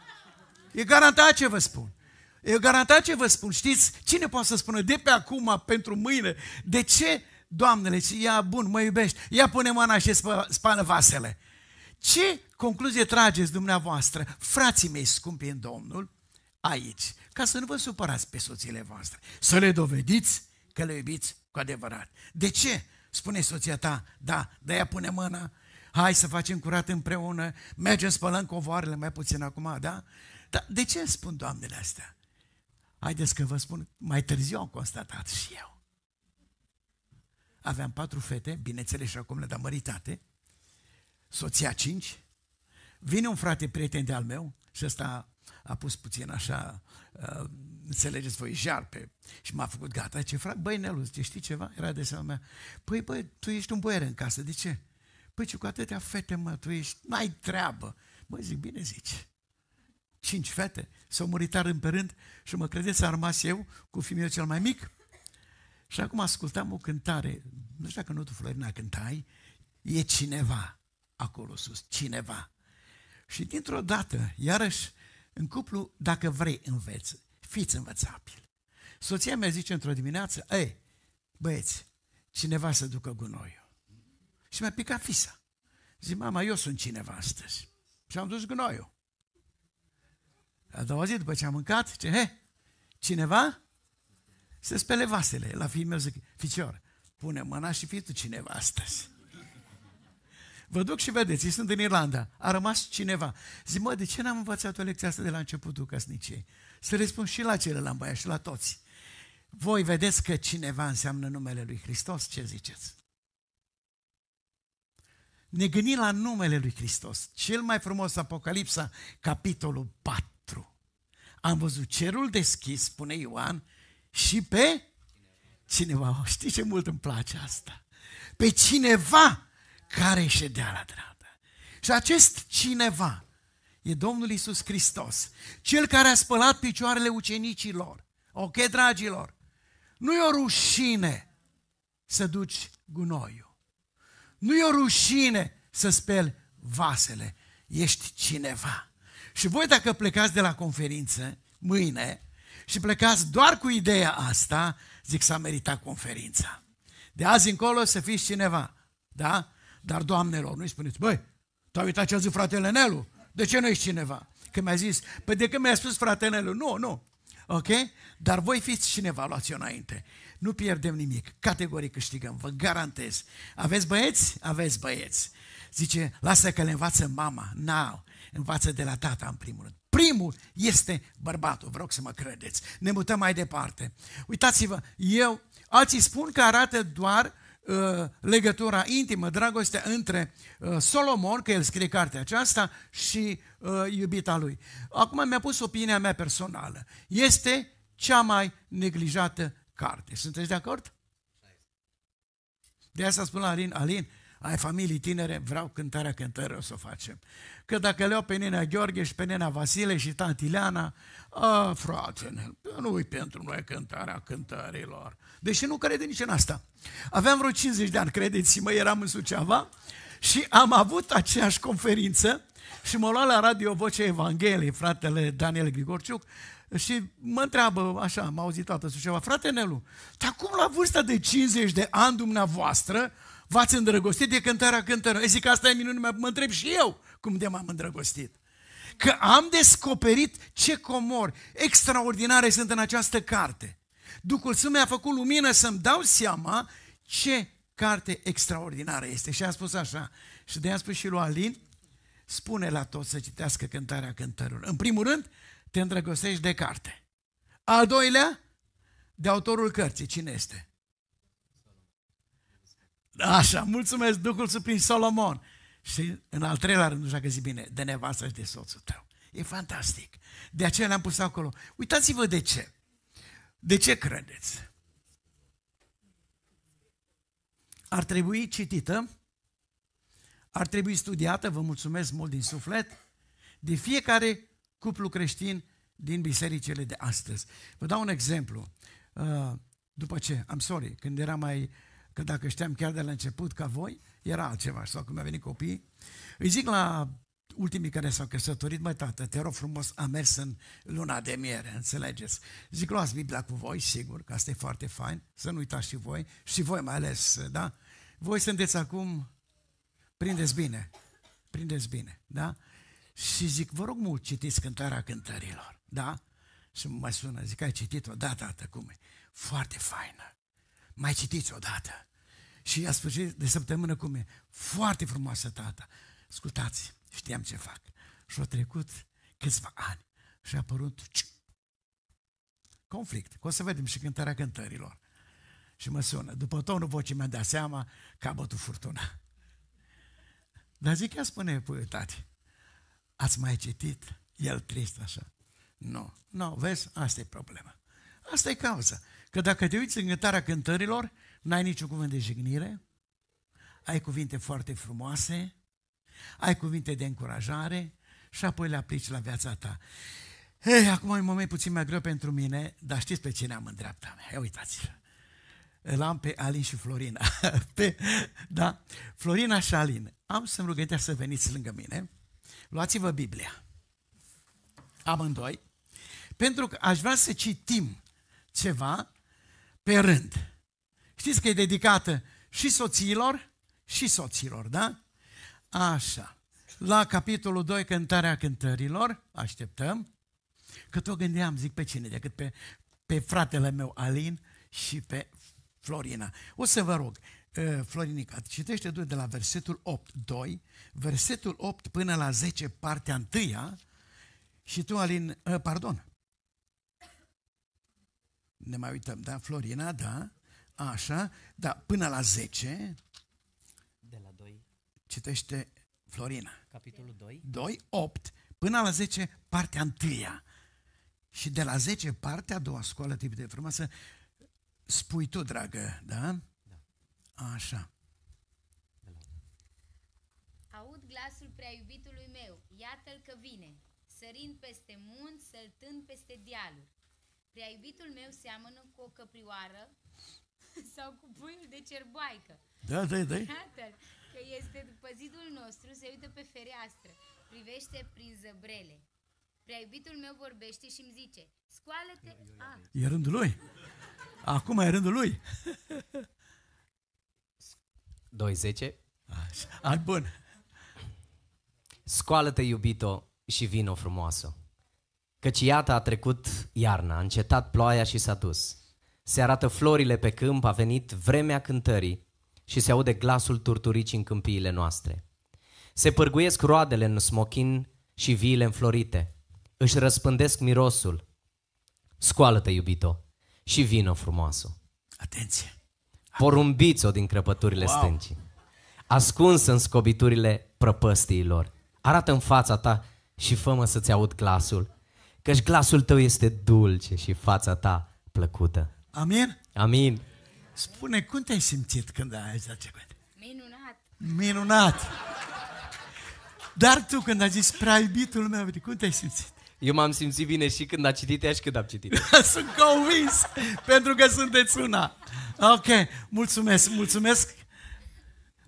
E garantat ce vă spun. E garantat ce vă spun. Știți, cine poate să spună de pe acum, pentru mâine, de ce, Doamnele, ia bun, mă iubești, ia pune mâna și spală vasele. Ce concluzie trageți dumneavoastră, frații mei scumpi în Domnul, aici, ca să nu vă supărați pe soțiile voastre, să le dovediți că le iubiți cu adevărat. De ce? Spune soția ta, da, de ea pune mâna, hai să facem curat împreună, mergem spălăm covoarele, mai puțin acum, da? Dar de ce spun doamnele astea? Haideți că vă spun, mai târziu am constatat și eu. Aveam patru fete, bineînțeles și acum le dăm măritate, soția cinci, vine un frate prieten de-al meu și ăsta a pus puțin așa, uh, înțelegeți voi, jarpe și m-a făcut gata. Ce frate, băi Nelu, zice, știi ceva? Era de seama mea. Păi, băi, tu ești un boier în casă, de ce? Păi, ce cu atâtea fete, mă, tu ești, n-ai treabă. Băi, zic, bine zici cinci fete, s-au murit în pe rând și mă credeți, a rămas eu cu fiul cel mai mic. Și acum ascultam o cântare, nu știu dacă nu tu, Florina, cântai, e cineva acolo sus, cineva. Și dintr-o dată, iarăși, în cuplu, dacă vrei, înveți, fiți învățabili. Soția mea zice într-o dimineață, ei, băieți, cineva să ducă gunoiul. Și mi-a picat fisa. Zic, mama, eu sunt cineva astăzi. Și am dus gunoiul. A doua zi, după ce am mâncat, ce, he, cineva se spele vasele. La fiul meu zic, ficior, pune mâna și fii tu cineva astăzi. Vă duc și vedeți, ei sunt în Irlanda, a rămas cineva. Zic, mă, de ce n-am învățat o lecție asta de la începutul căsniciei? Să răspund și la celălalt băiat și la toți. Voi vedeți că cineva înseamnă numele lui Hristos? Ce ziceți? Ne gândim la numele lui Hristos. Cel mai frumos Apocalipsa, capitolul 4 am văzut cerul deschis, spune Ioan, și pe cineva. Oh, știi ce mult îmi place asta? Pe cineva care ședea la dreapta. Și acest cineva e Domnul Isus Hristos, cel care a spălat picioarele ucenicilor. Ok, dragilor? Nu e o rușine să duci gunoiul. Nu e o rușine să speli vasele. Ești cineva. Și voi dacă plecați de la conferință mâine și plecați doar cu ideea asta, zic s-a meritat conferința. De azi încolo să fiți cineva, da? Dar doamnelor, nu-i spuneți, băi, te-a uitat ce a zis fratele Nelu, de ce nu ești cineva? Că mi-a zis, păi de când mi-a spus fratele Nelu, nu, nu, ok? Dar voi fiți cineva, luați înainte. Nu pierdem nimic, categoric câștigăm, vă garantez. Aveți băieți? Aveți băieți. Zice, lasă că le învață mama, now învață de la tata în primul rând. Primul este bărbatul, vă rog să mă credeți. Ne mutăm mai departe. Uitați-vă, eu, alții spun că arată doar uh, legătura intimă, dragostea între uh, Solomon, că el scrie cartea aceasta, și uh, iubita lui. Acum mi-a pus opinia mea personală. Este cea mai neglijată carte. Sunteți de acord? De asta spun la Alin, Alin, ai familii tinere, vreau cântarea cântării, o să o facem. Că dacă le iau pe nenea Gheorghe și pe nenea Vasile și tanti Ileana, a, frate, nu-i pentru noi cântarea cântărilor. Deși nu crede nici în asta. Aveam vreo 50 de ani, credeți-mă, eram în Suceava și am avut aceeași conferință și mă lua la radio Vocea Evangheliei, fratele Daniel Grigorciuc, și mă întreabă, așa, m-a auzit toată Suceava, frate Nelu, dar cum la vârsta de 50 de ani dumneavoastră V-ați îndrăgostit de cântarea cântărilor. Zic, asta e minune, mă întreb și eu cum de m-am îndrăgostit. Că am descoperit ce comori extraordinare sunt în această carte. Duhul Sfânt mi-a făcut lumină să-mi dau seama ce carte extraordinară este. Și a spus așa, și de-aia a spus și lui Alin, spune la toți să citească cântarea cântărilor. În primul rând, te îndrăgostești de carte. Al doilea, de autorul cărții, cine este? Așa, mulțumesc Duhul prin Solomon. Și în al treilea rând, nu știu zic bine, de nevastă și de soțul tău. E fantastic. De aceea le-am pus acolo. Uitați-vă de ce. De ce credeți? Ar trebui citită, ar trebui studiată, vă mulțumesc mult din suflet, de fiecare cuplu creștin din bisericele de astăzi. Vă dau un exemplu. Uh, după ce, am sorry, când era mai că dacă știam chiar de la început ca voi, era altceva. Sau când mi-au venit copiii, îi zic la ultimii care s-au căsătorit, măi tată, te rog frumos, am mers în luna de miere, înțelegeți? Zic, luați Biblia cu voi, sigur, că asta e foarte fain, să nu uitați și voi, și voi mai ales, da? Voi sunteți acum, prindeți bine, prindeți bine, da? Și zic, vă rog mult, citiți cântarea cântărilor, da? Și mă sună, zic, ai citit-o? Da, tată, cum e? Foarte faină. Mai citiți odată. Și a spus de săptămână cum e. Foarte frumoasă tata. Ascultați, știam ce fac. Și au trecut câțiva ani și a apărut conflict. Că o să vedem și cântarea cântărilor. Și mă sună. După tonul vocii mi-a dat seama că a bătut furtuna. Dar zic, ea spune, păi, tati, ați mai citit? El trist așa. Nu, no. nu, no, vezi, asta e problema. Asta e cauza. Că dacă te uiți în cântarea cântărilor, n-ai niciun cuvânt de jignire, ai cuvinte foarte frumoase, ai cuvinte de încurajare și apoi le aplici la viața ta. Hei, acum e un moment puțin mai greu pentru mine, dar știți pe cine am în dreapta mea. Ia uitați îl am pe Alin și Florina. [LAUGHS] pe, da? Florina și Alin, am să-mi rugătea să veniți lângă mine. Luați-vă Biblia. Amândoi. Pentru că aș vrea să citim ceva pe rând. Știți că e dedicată și soțiilor și soților, da? Așa. La capitolul 2, cântarea cântărilor, așteptăm, că tot gândeam, zic pe cine, decât pe, pe fratele meu Alin și pe Florina. O să vă rog, ă, Florinica, citește du de la versetul 8, 2, versetul 8 până la 10, partea întâia, și tu, Alin, ă, pardon, ne mai uităm, da? Florina, da? Așa, da, până la 10. De la 2. Citește Florina. Capitolul 2. 2, 8, până la 10, partea 1. Și de la 10, partea a doua, scoală tip de frumoasă, spui tu, dragă, da? Da. Așa. Aud glasul prea iubitului meu, iată-l că vine, sărind peste munți, săltând peste dealuri. Prea iubitul meu seamănă cu o căprioară [LAUGHS] sau cu puiul de cerboaică. Da, da, da. Tatăl, [LAUGHS] că este după zidul nostru, se uită pe fereastră, privește prin zăbrele. Prea iubitul meu vorbește și îmi zice, scoală-te... Ah. E rândul lui. Acum e rândul lui. 20. [LAUGHS] Așa, bun. Scoală-te, iubito, și vino frumoasă. Căci iată a trecut iarna, a încetat ploaia și s-a dus. Se arată florile pe câmp, a venit vremea cântării și se aude glasul turturicii în câmpiile noastre. Se pârguiesc roadele în smochin și viile înflorite. Își răspândesc mirosul. Scoală-te, iubito, și vină frumoasă. Atenție! Porumbiți-o din crăpăturile wow. stâncii. Ascuns în scobiturile prăpăstiilor. Arată în fața ta și fămă să-ți aud glasul căci glasul tău este dulce și fața ta plăcută. Amin? Amin. Spune, cum te-ai simțit când ai zis cuvânt? Minunat. Minunat. Dar tu când ai zis prea iubitul meu, cum te-ai simțit? Eu m-am simțit bine și când a citit ea și când am citit. [LAUGHS] sunt convins, pentru că sunteți una. Ok, mulțumesc, mulțumesc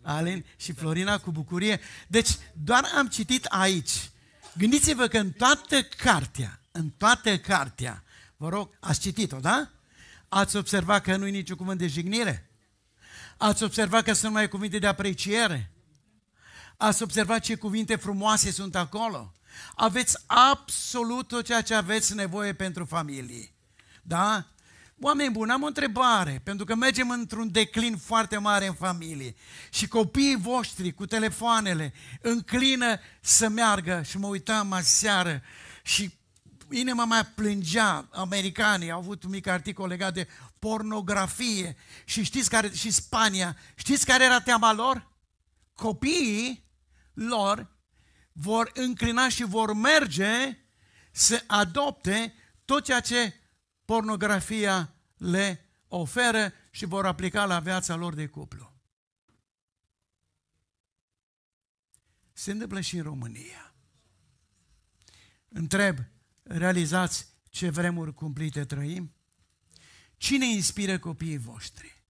Alin și Florina cu bucurie. Deci doar am citit aici. Gândiți-vă că în toată cartea în toată cartea, vă rog, ați citit-o, da? Ați observat că nu i niciun cuvânt de jignire? Ați observat că sunt mai cuvinte de apreciere? Ați observat ce cuvinte frumoase sunt acolo? Aveți absolut tot ceea ce aveți nevoie pentru familie. Da? Oameni buni, am o întrebare, pentru că mergem într-un declin foarte mare în familie și copiii voștri cu telefoanele înclină să meargă și mă uitam aseară și inima mea plângea, americanii au avut un mic articol legat de pornografie și știți care, și Spania, știți care era teama lor? Copiii lor vor înclina și vor merge să adopte tot ceea ce pornografia le oferă și vor aplica la viața lor de cuplu. Se întâmplă și în România. Întreb, realizați ce vremuri cumplite trăim? Cine inspiră copiii voștri?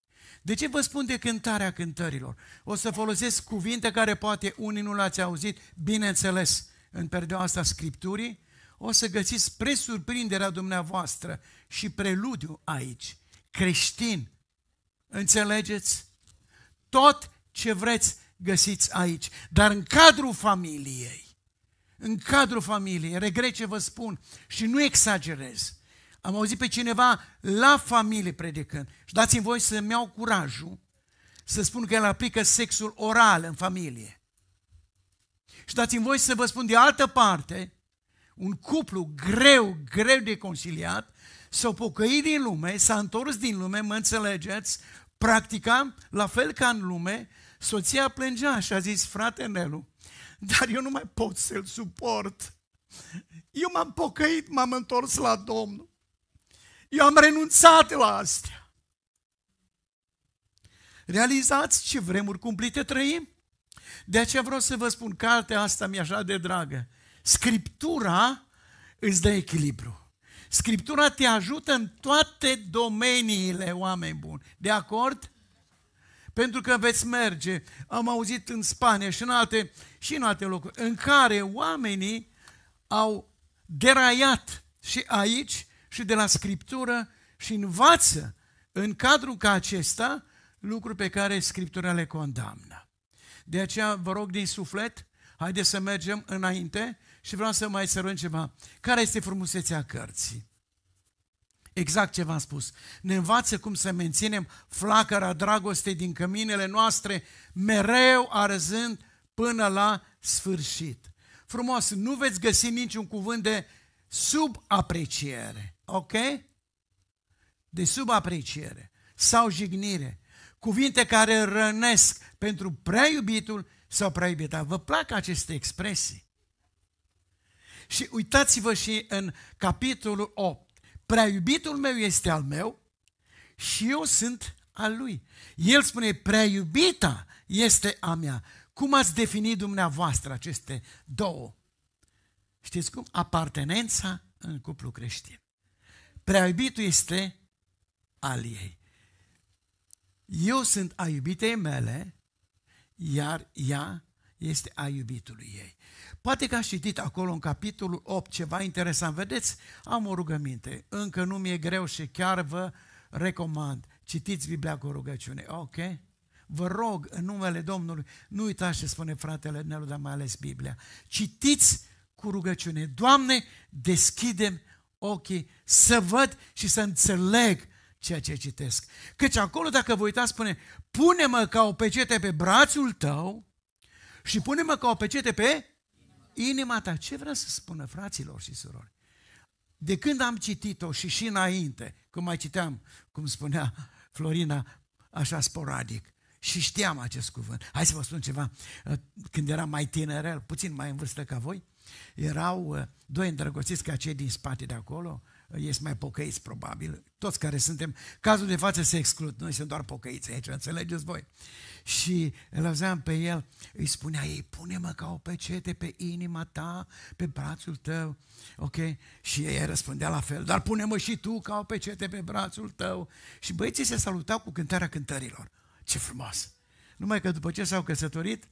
De ce vă spun de cântarea cântărilor? O să folosesc cuvinte care poate unii nu le-ați auzit, bineînțeles, în perioada asta Scripturii, o să găsiți spre surprinderea dumneavoastră și preludiu aici. Creștin, înțelegeți? Tot ce vreți găsiți aici, dar în cadrul familiei în cadrul familiei, regret ce vă spun și nu exagerez. Am auzit pe cineva la familie predicând și dați-mi voi să-mi iau curajul să spun că el aplică sexul oral în familie. Și dați-mi voi să vă spun de altă parte, un cuplu greu, greu de conciliat, s-a pocăit din lume, s-a întors din lume, mă înțelegeți, practica la fel ca în lume, soția plângea și a zis, frate Nelu, dar eu nu mai pot să-l suport. Eu m-am pocăit, m-am întors la Domnul. Eu am renunțat la astea. Realizați ce vremuri cumplite trăim? De aceea vreau să vă spun, cartea asta mi-e așa de dragă. Scriptura îți dă echilibru. Scriptura te ajută în toate domeniile, oameni buni. De acord? pentru că veți merge, am auzit în Spania și în alte, și în alte locuri, în care oamenii au deraiat și aici și de la Scriptură și învață în cadrul ca acesta lucruri pe care Scriptura le condamnă. De aceea vă rog din suflet, haideți să mergem înainte și vreau să mai sărăm ceva. Care este frumusețea cărții? Exact ce v-am spus. Ne învață cum să menținem flacăra dragostei din căminele noastre, mereu arzând până la sfârșit. Frumos, nu veți găsi niciun cuvânt de subapreciere, ok? De subapreciere sau jignire. Cuvinte care rănesc pentru prea iubitul sau prea iubita. Vă plac aceste expresii? Și uitați-vă și în capitolul 8 prea iubitul meu este al meu și eu sunt al lui. El spune, prea iubita este a mea. Cum ați definit dumneavoastră aceste două? Știți cum? Apartenența în cuplu creștin. Prea iubitul este al ei. Eu sunt a iubitei mele, iar ea este a iubitului ei. Poate că aș citit acolo în capitolul 8 ceva interesant. Vedeți, am o rugăminte. Încă nu mi-e greu și chiar vă recomand. Citiți Biblia cu rugăciune. Ok? Vă rog, în numele Domnului, nu uitați ce spune fratele Nelu, dar mai ales Biblia. Citiți cu rugăciune. Doamne, deschidem ochii să văd și să înțeleg ceea ce citesc. Căci acolo, dacă vă uitați, spune, pune-mă ca o pecete pe brațul tău și pune-mă ca o pecete pe Inima ta, ce vrea să spună fraților și surori? De când am citit-o și și înainte, când mai citeam, cum spunea Florina, așa sporadic, și știam acest cuvânt. Hai să vă spun ceva. Când eram mai tineră, puțin mai în vârstă ca voi, erau uh, doi îndrăgostiți ca cei din spate de acolo, uh, ies mai pocăiți probabil, toți care suntem, cazul de față se exclud, noi suntem doar pocăiți aici, înțelegeți voi și îl auzeam pe el, îi spunea ei, pune-mă ca o pecete pe inima ta, pe brațul tău, ok? Și ei răspundea la fel, dar pune-mă și tu ca o pecete pe brațul tău. Și băieții se salutau cu cântarea cântărilor. Ce frumos! Numai că după ce s-au căsătorit,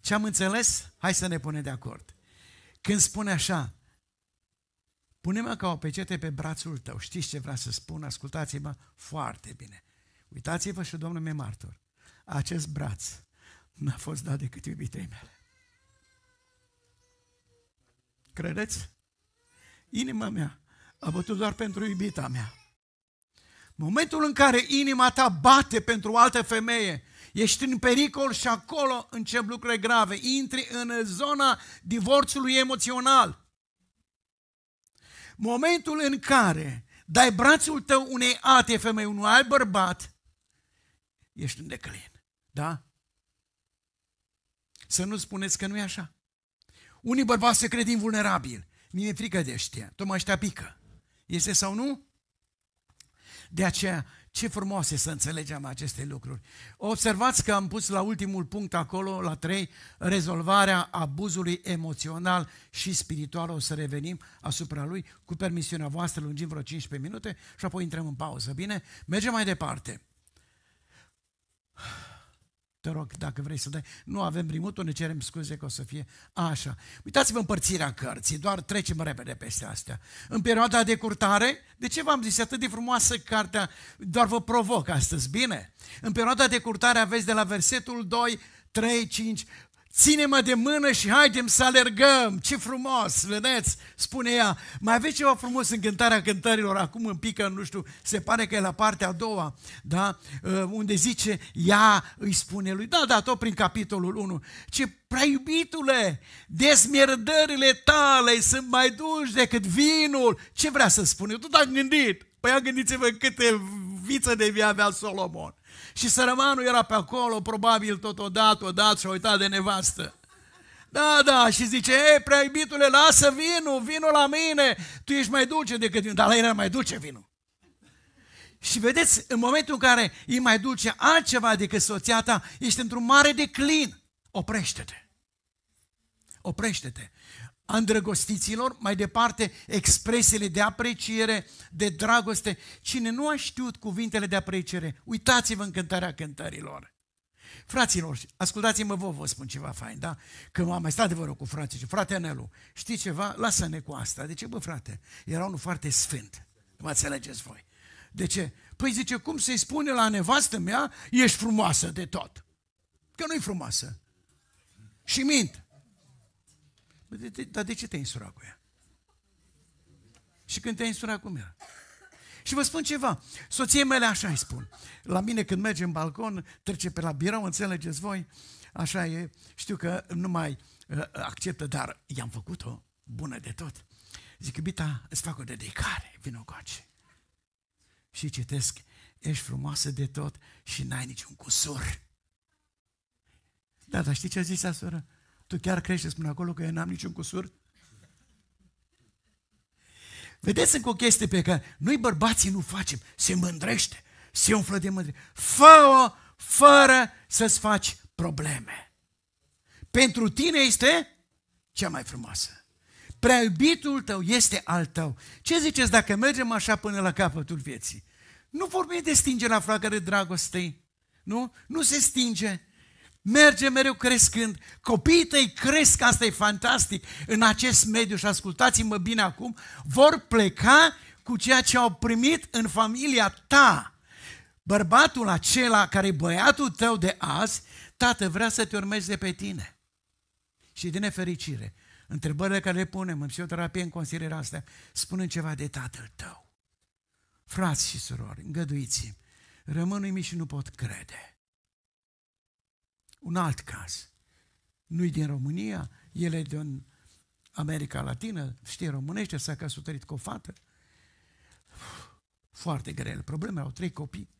ce am înțeles? Hai să ne punem de acord. Când spune așa, Pune-mă ca o pecete pe brațul tău. Știți ce vreau să spun? Ascultați-mă foarte bine. Uitați-vă și Domnul meu martor. Acest braț n-a fost dat decât iubitei mele. Credeți? Inima mea a bătut doar pentru iubita mea. Momentul în care inima ta bate pentru o altă femeie, ești în pericol și acolo încep lucruri grave. Intri în zona divorțului emoțional. Momentul în care dai brațul tău unei ate femei, unui alt bărbat, ești în declin. Da? Să nu spuneți că nu e așa. Unii bărbați se cred invulnerabili. Mi-e frică de ăștia. Tocmai ăștia pică. Este sau nu? De aceea ce frumos să înțelegem aceste lucruri. Observați că am pus la ultimul punct acolo, la 3, rezolvarea abuzului emoțional și spiritual. O să revenim asupra lui. Cu permisiunea voastră lungim vreo 15 minute și apoi intrăm în pauză. Bine? Mergem mai departe. Te rog, dacă vrei să dai. Nu avem primul, ne cerem scuze că o să fie așa. Uitați-vă împărțirea cărții, doar trecem repede peste astea. În perioada de curtare, de ce v-am zis, atât de frumoasă cartea, doar vă provoc astăzi, bine? În perioada de curtare aveți de la versetul 2, 3, 5, ține-mă de mână și haidem să alergăm, ce frumos, vedeți, spune ea. Mai aveți ceva frumos în cântarea cântărilor, acum în pică, nu știu, se pare că e la partea a doua, da? Uh, unde zice, ea îi spune lui, da, da, tot prin capitolul 1, ce prea iubitule, desmierdările tale sunt mai dulci decât vinul, ce vrea să spune? tot am gândit, păi ia gândiți-vă câte viță de via avea Solomon. Și sărămanul era pe acolo, probabil totodată, odată și-a uitat de nevastă. Da, da, și zice, ei, prea iubitule, lasă vinul, vinul la mine, tu ești mai dulce decât vinul, dar la el era mai dulce vinul. Și vedeți, în momentul în care e mai dulce altceva decât soția ta, ești într-un mare declin. Oprește-te. Oprește-te a îndrăgostiților, mai departe expresiile de apreciere, de dragoste. Cine nu a știut cuvintele de apreciere, uitați-vă în cântarea cântărilor. Fraților, ascultați-mă vă, vă spun ceva fain, da? Că m-am mai stat de vorbă cu frate și frate Anelu, știi ceva? Lasă-ne cu asta. De ce, bă, frate? Era unul foarte sfânt. Mă înțelegeți voi. De ce? Păi zice, cum să-i spune la nevastă mea, ești frumoasă de tot. Că nu-i frumoasă. Și mint. De, de, dar de ce te-ai însurat cu ea? Și când te-ai însurat, cu ea? Și vă spun ceva, soției mele așa îi spun. La mine când merge în balcon, trece pe la birou, înțelegeți voi, așa e, știu că nu mai uh, acceptă, dar i-am făcut-o bună de tot. Zic, iubita, îți fac o dedicare, vină coace. Și citesc, ești frumoasă de tot și n-ai niciun cusur. Da, dar știi ce a zis asură? Tu chiar creșteți până acolo că eu n-am niciun cusur? Vedeți încă o chestie pe care noi bărbații nu facem, se mândrește, se umflă de mândrie. Fă-o fără să-ți faci probleme. Pentru tine este cea mai frumoasă. Prea iubitul tău este al tău. Ce ziceți dacă mergem așa până la capătul vieții? Nu vorbim de stingerea flacără de dragostei, nu? Nu se stinge merge mereu crescând, copiii tăi cresc, asta e fantastic, în acest mediu și ascultați-mă bine acum, vor pleca cu ceea ce au primit în familia ta. Bărbatul acela care e băiatul tău de azi, tată vrea să te urmeze pe tine. Și din nefericire, întrebările care le punem în psihoterapie în considerarea asta, spunând ceva de tatăl tău. Frați și surori, îngăduiți-mi, rămân uimiți și nu pot crede un alt caz. Nu-i din România, el e din America Latină, știe românește, s-a căsătorit cu o fată. Foarte grele probleme, au trei copii.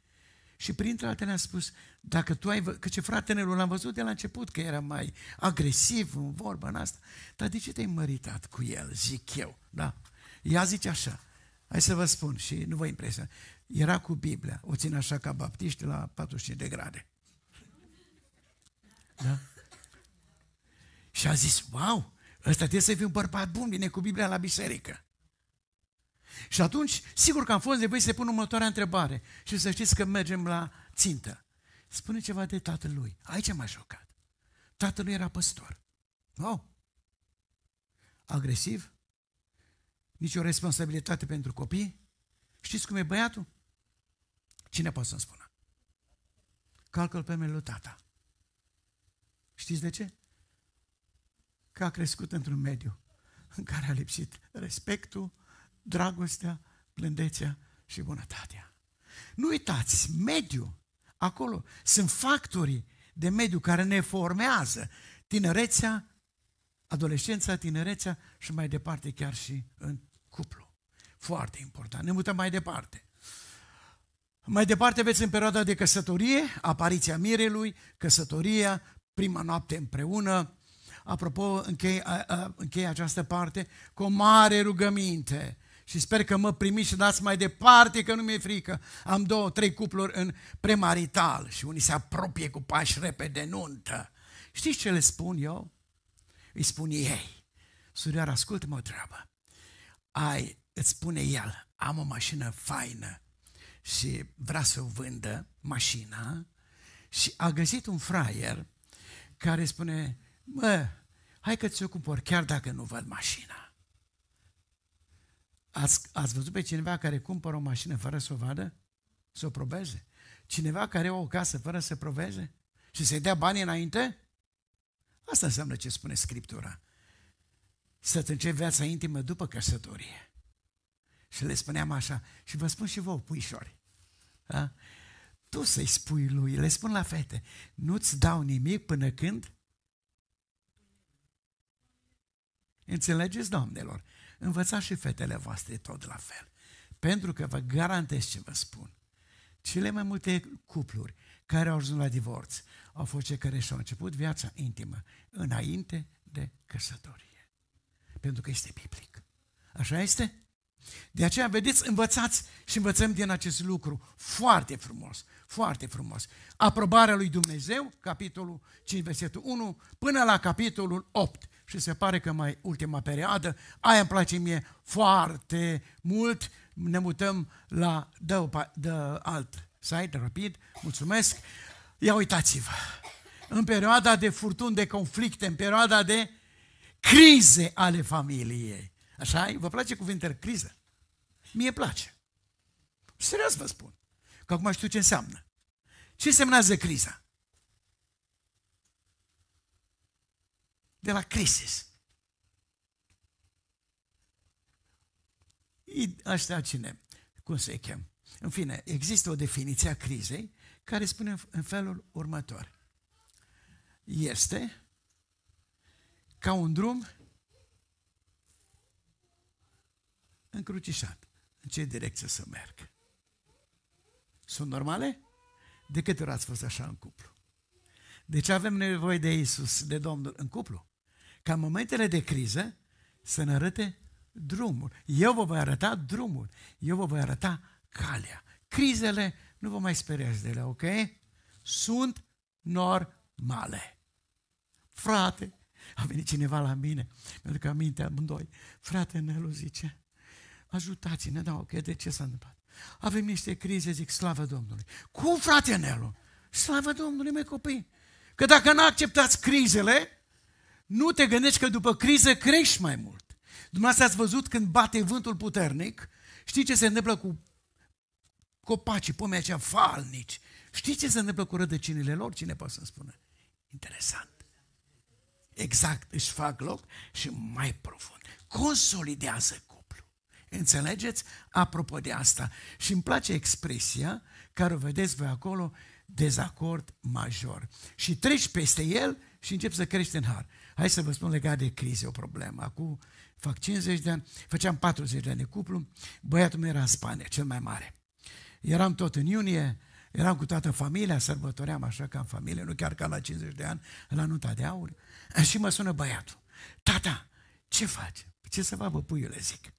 Și printre altele a spus, dacă tu ai vă... că ce fratele l-am văzut de la început, că era mai agresiv în vorba în asta, dar de ce te-ai măritat cu el, zic eu, da? Ea zice așa, hai să vă spun și nu vă impresia, era cu Biblia, o țin așa ca baptiști la 45 de grade. Da? Și a zis, wow, ăsta trebuie să fie un bărbat bun, vine cu Biblia la biserică. Și atunci, sigur că am fost nevoie să pun următoarea întrebare. Și să știți că mergem la țintă. Spune ceva de tatăl lui. Aici m-a șocat. Tatăl lui era păstor. Wow! Agresiv? Nici o responsabilitate pentru copii? Știți cum e băiatul? Cine poate să-mi spună? Calcă-l pe mine lui tata. Știți de ce? Că a crescut într-un mediu în care a lipsit respectul, dragostea, plândețea și bunătatea. Nu uitați, mediu, acolo sunt factorii de mediu care ne formează tinerețea, adolescența, tinerețea și mai departe chiar și în cuplu. Foarte important. Ne mutăm mai departe. Mai departe veți în perioada de căsătorie, apariția mirelui, căsătoria, prima noapte împreună. Apropo, închei, a, a, închei această parte cu o mare rugăminte și sper că mă primiți și dați mai departe, că nu mi-e frică. Am două, trei cupluri în premarital și unii se apropie cu pași repede nuntă. Știți ce le spun eu? Îi spun ei. Surioară, ascultă-mă o treabă. Ai, îți spune el, am o mașină faină și vrea să o vândă, mașina, și a găsit un fraier care spune, mă, hai că ți-o cumpăr, chiar dacă nu văd mașina. Ați, ați văzut pe cineva care cumpără o mașină fără să o vadă? Să o probeze? Cineva care o casă fără să probeze? Și să-i dea bani înainte? Asta înseamnă ce spune Scriptura. Să-ți începi viața intimă după căsătorie. Și le spuneam așa, și vă spun și vouă, puișori, da? tu să-i spui lui, le spun la fete, nu-ți dau nimic până când? Înțelegeți, doamnelor? Învățați și fetele voastre tot la fel. Pentru că vă garantez ce vă spun. Cele mai multe cupluri care au ajuns la divorț au fost cei care și-au început viața intimă înainte de căsătorie. Pentru că este biblic. Așa este? De aceea, vedeți, învățați și învățăm din acest lucru. Foarte frumos, foarte frumos. Aprobarea lui Dumnezeu, capitolul 5, versetul 1, până la capitolul 8. Și se pare că mai ultima perioadă, aia îmi place mie foarte mult. Ne mutăm la de, de alt site, rapid, mulțumesc. Ia uitați-vă, în perioada de furtuni, de conflicte, în perioada de crize ale familiei, așa Vă place cuvintele criză? Mie place. Serios vă spun. Că acum știu ce înseamnă. Ce semnează criza? De la crisis. Asta cine? Cum se chem? În fine, există o definiție a crizei care spune în felul următor. Este ca un drum încrucișat. În ce direcție să merg? Sunt normale? De câte ori ați fost așa în cuplu? De ce avem nevoie de Isus, de Domnul în cuplu? Ca în momentele de criză să ne arăte drumul. Eu vă voi arăta drumul. Eu vă voi arăta calea. Crizele nu vă mai speriați de ele, ok? Sunt normale. Frate, a venit cineva la mine, pentru că aminte amândoi. Frate Nelu zice, ajutați-ne, da, ok, de ce s-a întâmplat? Avem niște crize, zic, slavă Domnului. Cum, frate Nelu? Slavă Domnului, mei copii! Că dacă nu acceptați crizele, nu te gândești că după criză crești mai mult. Dumneavoastră ați văzut când bate vântul puternic, știi ce se întâmplă cu copacii, pomii aceia falnici, știi ce se întâmplă cu rădăcinile lor? Cine poate să-mi spună? Interesant. Exact, își fac loc și mai profund. Consolidează, Înțelegeți? Apropo de asta. Și îmi place expresia care o vedeți voi acolo, dezacord major. Și treci peste el și începi să crești în har. Hai să vă spun legat de crize o problemă. Acum fac 50 de ani, făceam 40 de ani de cuplu, băiatul meu era în Spania, cel mai mare. Eram tot în iunie, eram cu toată familia, sărbătoream așa ca în familie, nu chiar ca la 50 de ani, la nunta de aur. [CLEARS THROAT] Și mă sună băiatul. Tata, ce faci? Păi ce să fac, bă, puiule, zic.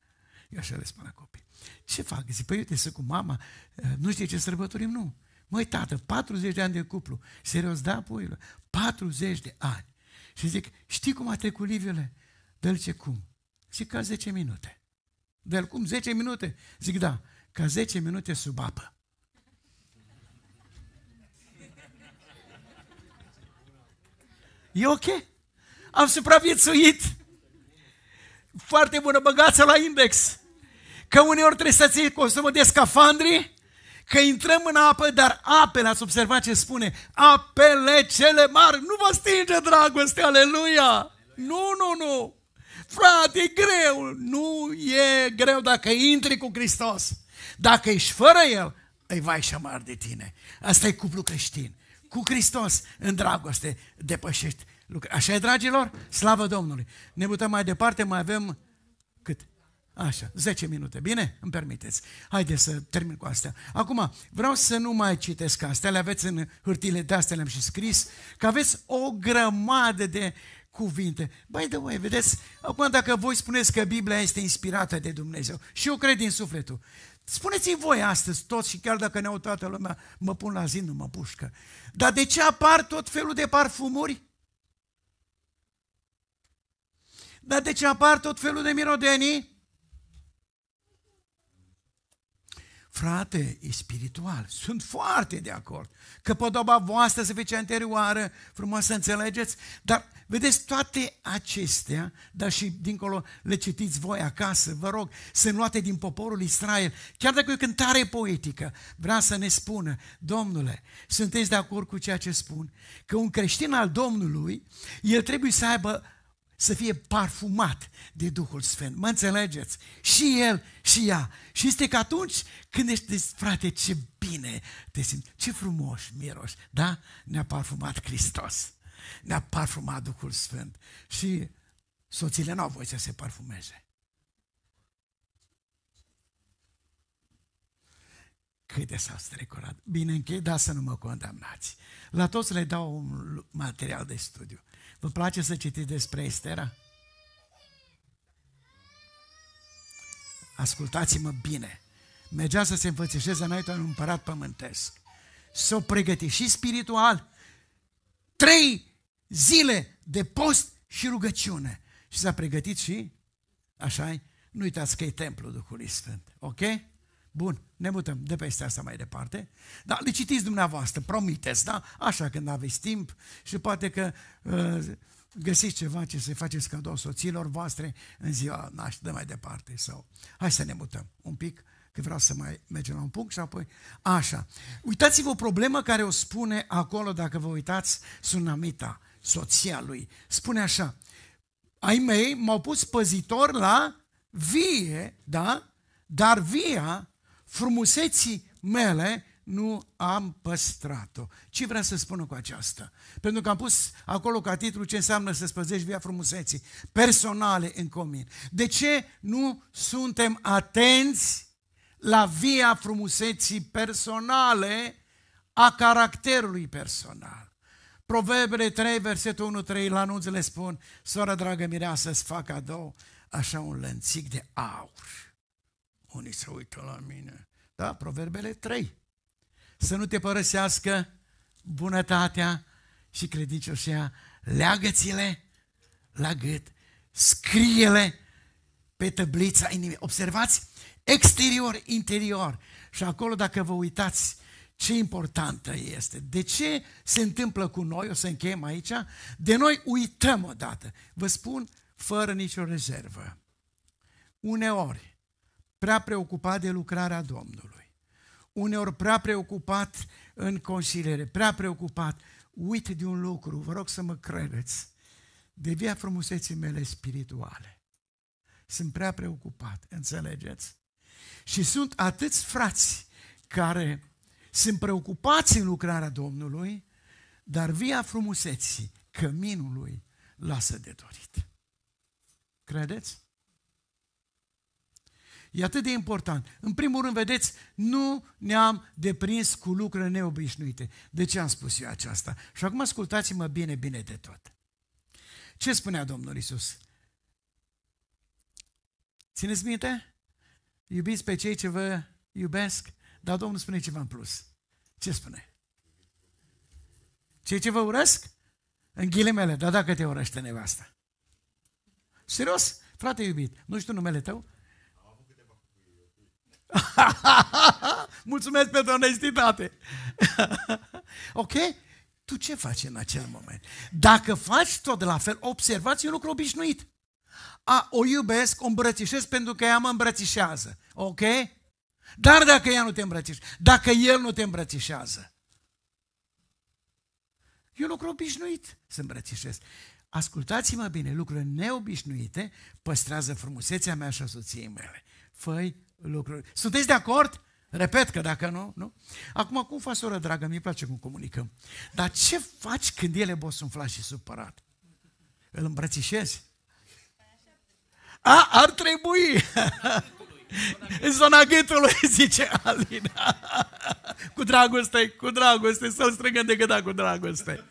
Eu așa le spun la copii. Ce fac? Zic, păi uite, să cu mama, eh, nu știe ce sărbătorim, nu. Măi, tată, 40 de ani de cuplu. Serios, da, puiule? 40 de ani. Și zic, știi cum a trecut Liviule? dă ce cum? Zic, ca 10 minute. dă cum? 10 minute? Zic, da, ca 10 minute sub apă. E ok? Am supraviețuit. Foarte bună, băgați la index. Că uneori trebuie să ții consumă de scafandri, că intrăm în apă, dar apele, ați observat ce spune, apele cele mari, nu vă stinge dragoste, aleluia! Nu, nu, nu! Frate, e greu! Nu e greu dacă intri cu Hristos. Dacă ești fără El, îi vai și amar de tine. Asta e cuplu creștin. Cu Hristos, în dragoste, depășești lucrurile. Așa e, dragilor? Slavă Domnului! Ne mutăm mai departe, mai avem cât? Așa, 10 minute, bine? Îmi permiteți. Haideți să termin cu astea. Acum, vreau să nu mai citesc astea, le aveți în hârtile de astea, le-am și scris, că aveți o grămadă de cuvinte. Băi, de voi, vedeți, acum dacă voi spuneți că Biblia este inspirată de Dumnezeu, și eu cred din sufletul, spuneți-mi voi astăzi toți și chiar dacă ne-au toată lumea, mă pun la zi, nu mă pușcă. Dar de ce apar tot felul de parfumuri? Dar de ce apar tot felul de mirodenii? Frate, e spiritual. Sunt foarte de acord. Că podoba voastră să fie cea anterioară, frumos să înțelegeți. Dar vedeți toate acestea, dar și dincolo le citiți voi acasă, vă rog, sunt luate din poporul Israel. Chiar dacă e o cântare poetică, vrea să ne spună, Domnule, sunteți de acord cu ceea ce spun? Că un creștin al Domnului, el trebuie să aibă să fie parfumat de Duhul Sfânt. Mă înțelegeți? Și el și ea. Și este că atunci când ești, frate, ce bine te simți, ce frumos miroși, da? Ne-a parfumat Hristos, ne-a parfumat Duhul Sfânt. Și soțiile nu au voie să se parfumeze. cât de s-au strecurat. Bine închei, dar să nu mă condamnați. La toți le dau un material de studiu. Vă place să citiți despre Estera? Ascultați-mă bine. Mergea să se înfățișeze înainte un împărat pământesc. S-o pregăti și spiritual. Trei zile de post și rugăciune. Și s-a pregătit și, așa nu uitați că e templul Duhului Sfânt, ok? Bun, ne mutăm de peste asta mai departe. Dar le citiți dumneavoastră, promiteți, da? Așa când aveți timp și poate că uh, găsiți ceva ce să faceți cadou soților voastre în ziua naștere de mai departe. Sau, hai să ne mutăm un pic, că vreau să mai mergem la un punct și apoi... Așa, uitați-vă o problemă care o spune acolo, dacă vă uitați, Sunamita, soția lui. Spune așa, ai mei m-au pus păzitor la vie, da? Dar via frumuseții mele nu am păstrat-o. Ce vreau să spun cu aceasta? Pentru că am pus acolo ca titlu ce înseamnă să spăzești via frumuseții personale în comin. De ce nu suntem atenți la via frumuseții personale a caracterului personal? Proverbele 3, versetul 1, 3, la anunț le spun, sora dragă mireasă, să-ți fac cadou așa un lănțic de aur unii se uită la mine. Da, proverbele 3. Să nu te părăsească bunătatea și credincioșia, leagă-ți-le la gât, scrie-le pe tăblița inimii. Observați? Exterior, interior. Și acolo, dacă vă uitați, ce importantă este. De ce se întâmplă cu noi, o să încheiem aici, de noi uităm odată. Vă spun, fără nicio rezervă. Uneori, prea preocupat de lucrarea Domnului, uneori prea preocupat în consiliere, prea preocupat, uit de un lucru, vă rog să mă credeți, de via frumuseții mele spirituale. Sunt prea preocupat, înțelegeți? Și sunt atâți frați care sunt preocupați în lucrarea Domnului, dar via frumuseții, căminului, lasă de dorit. Credeți? E atât de important. În primul rând, vedeți, nu ne-am deprins cu lucruri neobișnuite. De ce am spus eu aceasta? Și acum ascultați-mă bine, bine de tot. Ce spunea Domnul Isus? Țineți minte? Iubiți pe cei ce vă iubesc, dar Domnul spune ceva în plus. Ce spune? Cei ce vă urăsc? În ghilimele, dar dacă te urăște nevasta. Serios? Frate iubit, nu știu numele tău? [LAUGHS] Mulțumesc pentru onestitate. [LAUGHS] ok? Tu ce faci în acel moment? Dacă faci tot la fel, observați un lucru obișnuit. A, o iubesc, o îmbrățișez pentru că ea mă îmbrățișează. Ok? Dar dacă ea nu te îmbrățișează, dacă el nu te îmbrățișează, e un lucru obișnuit să îmbrățișez. Ascultați-mă bine, lucrurile neobișnuite păstrează frumusețea mea și a soției mele. Făi lucruri. Sunteți de acord? Repet că dacă nu, nu? Acum, cum faci, soră dragă, mi-e place cum comunicăm. Dar ce faci când ele e sunt și supărat? Îl îmbrățișezi? A, ar trebui! În zona gâtului, zice Alina. Cu dragoste, cu dragoste, să-l strângăm de gâta da, cu dragoste.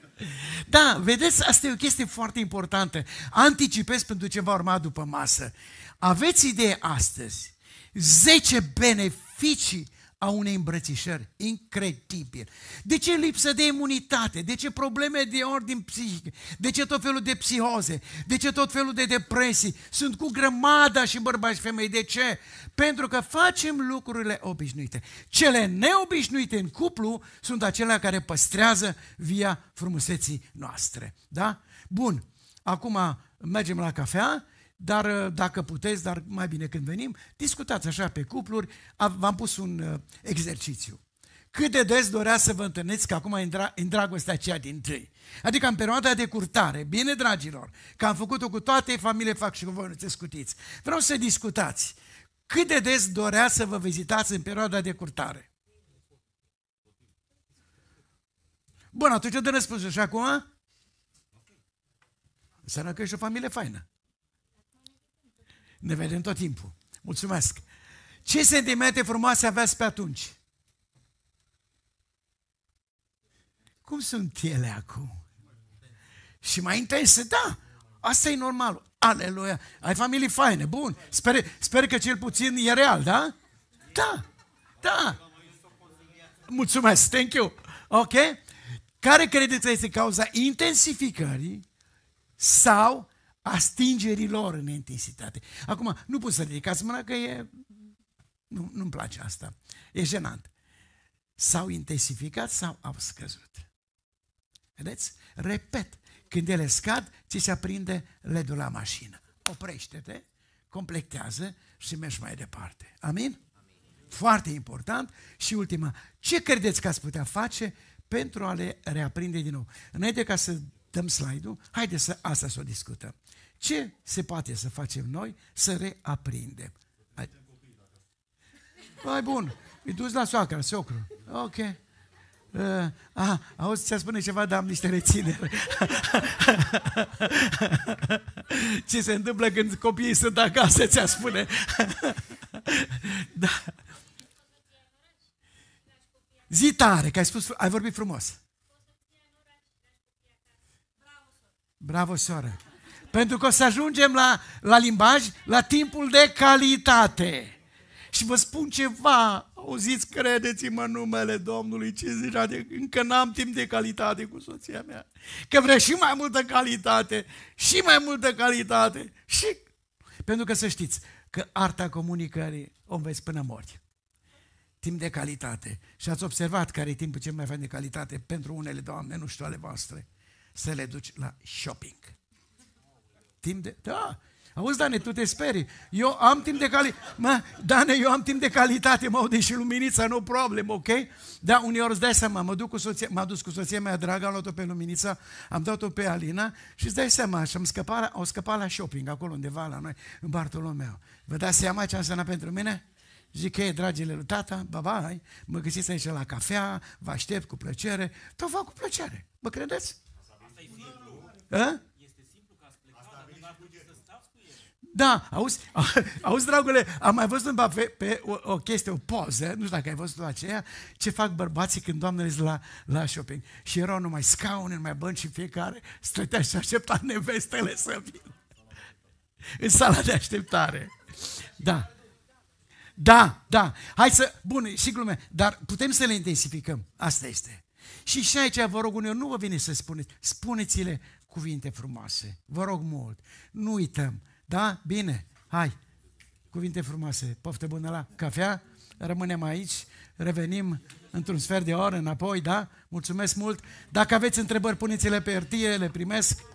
Da, vedeți, asta e o chestie foarte importantă. Anticipez pentru ce va urma după masă. Aveți idee astăzi 10 beneficii a unei îmbrățișări. Incredibil. De ce lipsă de imunitate? De ce probleme de ordin psihic? De ce tot felul de psihoze? De ce tot felul de depresii? Sunt cu grămada și bărbați și femei. De ce? Pentru că facem lucrurile obișnuite. Cele neobișnuite în cuplu sunt acelea care păstrează via frumuseții noastre. Da? Bun. Acum mergem la cafea dar uh, dacă puteți, dar mai bine când venim, discutați așa pe cupluri, v-am pus un uh, exercițiu. Cât de des dorea să vă întâlniți că acum în dragostea aceea din tâi. Adică în perioada de curtare, bine dragilor, că am făcut-o cu toate familiile, fac și cu voi, nu te scutiți. Vreau să discutați. Cât de des dorea să vă vizitați în perioada de curtare? Bun, atunci dă răspunsul și acum? Înseamnă că ești o familie faină. Ne vedem tot timpul. Mulțumesc! Ce sentimente frumoase aveați pe atunci? Cum sunt ele acum? Și mai intense, da, asta e normal. Aleluia! Ai familii faine, bun. Sper, sper că cel puțin e real, da? Da, da. Mulțumesc, thank you. Ok? Care credeți este cauza intensificării sau a lor în intensitate. Acum, nu pot să ridicați mâna că e... Nu, nu-mi place asta. E jenant. S-au intensificat sau au scăzut. Vedeți? Repet, când ele scad, ți se aprinde ledul la mașină. Oprește-te, completează și mergi mai departe. Amin? Amin? Foarte important. Și ultima, ce credeți că ați putea face pentru a le reaprinde din nou? Înainte ca să dăm slide-ul, haideți să asta să o discutăm. Ce se poate să facem noi? Să reaprindem. Hai, Hai bun, mi duci la soacră, socru. Ok. Uh, a, auzi, ți-a spune ceva, dar am niște rețineri. [LAUGHS] Ce se întâmplă când copiii sunt acasă, ți-a spune. [LAUGHS] da. Zi tare, că ai, spus, ai vorbit frumos. Bravo, soră. Pentru că o să ajungem la, la limbaj, la timpul de calitate. Și vă spun ceva, auziți, credeți-mă numele Domnului, ce zicea, adică încă n-am timp de calitate cu soția mea. Că vrea și mai multă calitate, și mai multă calitate, și... Pentru că să știți că arta comunicării o înveți până morți timp de calitate. Și ați observat care e timpul cel mai fain de calitate pentru unele doamne, nu știu ale voastre, să le duci la shopping. Timp de... Da! Auzi, Dane, tu te speri. Eu am timp de calitate. Mă, Dane, eu am timp de calitate, mă aud și luminița, nu problem, ok? Da, uneori îți dai seama, mă duc cu soția, m-a dus cu soția mea dragă, am luat-o pe luminița, am dat-o pe Alina și îți dai seama, și am scăpat, au scăpat la shopping, acolo undeva la noi, în Bartolomeu. Vă dați seama ce înseamnă pentru mine? Zic, ei, dragile lui tata, bye bye, mă găsiți aici la cafea, vă aștept cu plăcere. Tot fac cu plăcere, mă credeți? Asta da, auzi, [LAUGHS] auzi, dragule, am mai văzut pe, pe o, o chestie, o poză, nu știu dacă ai văzut aceea, ce fac bărbații când doamnele sunt la, la shopping. Și erau numai scaune, numai bănci și fiecare stătea și aștepta nevestele să vină. În sala de așteptare. Da. Da, da. Hai să, bun, și glume, dar putem să le intensificăm. Asta este. Și și aici vă rog uneori, nu vă vine să spuneți, spuneți-le cuvinte frumoase. Vă rog mult. Nu uităm da? Bine, hai. Cuvinte frumoase, poftă bună la cafea, rămânem aici, revenim într-un sfert de oră înapoi, da? Mulțumesc mult. Dacă aveți întrebări, puneți-le pe hârtie, le primesc.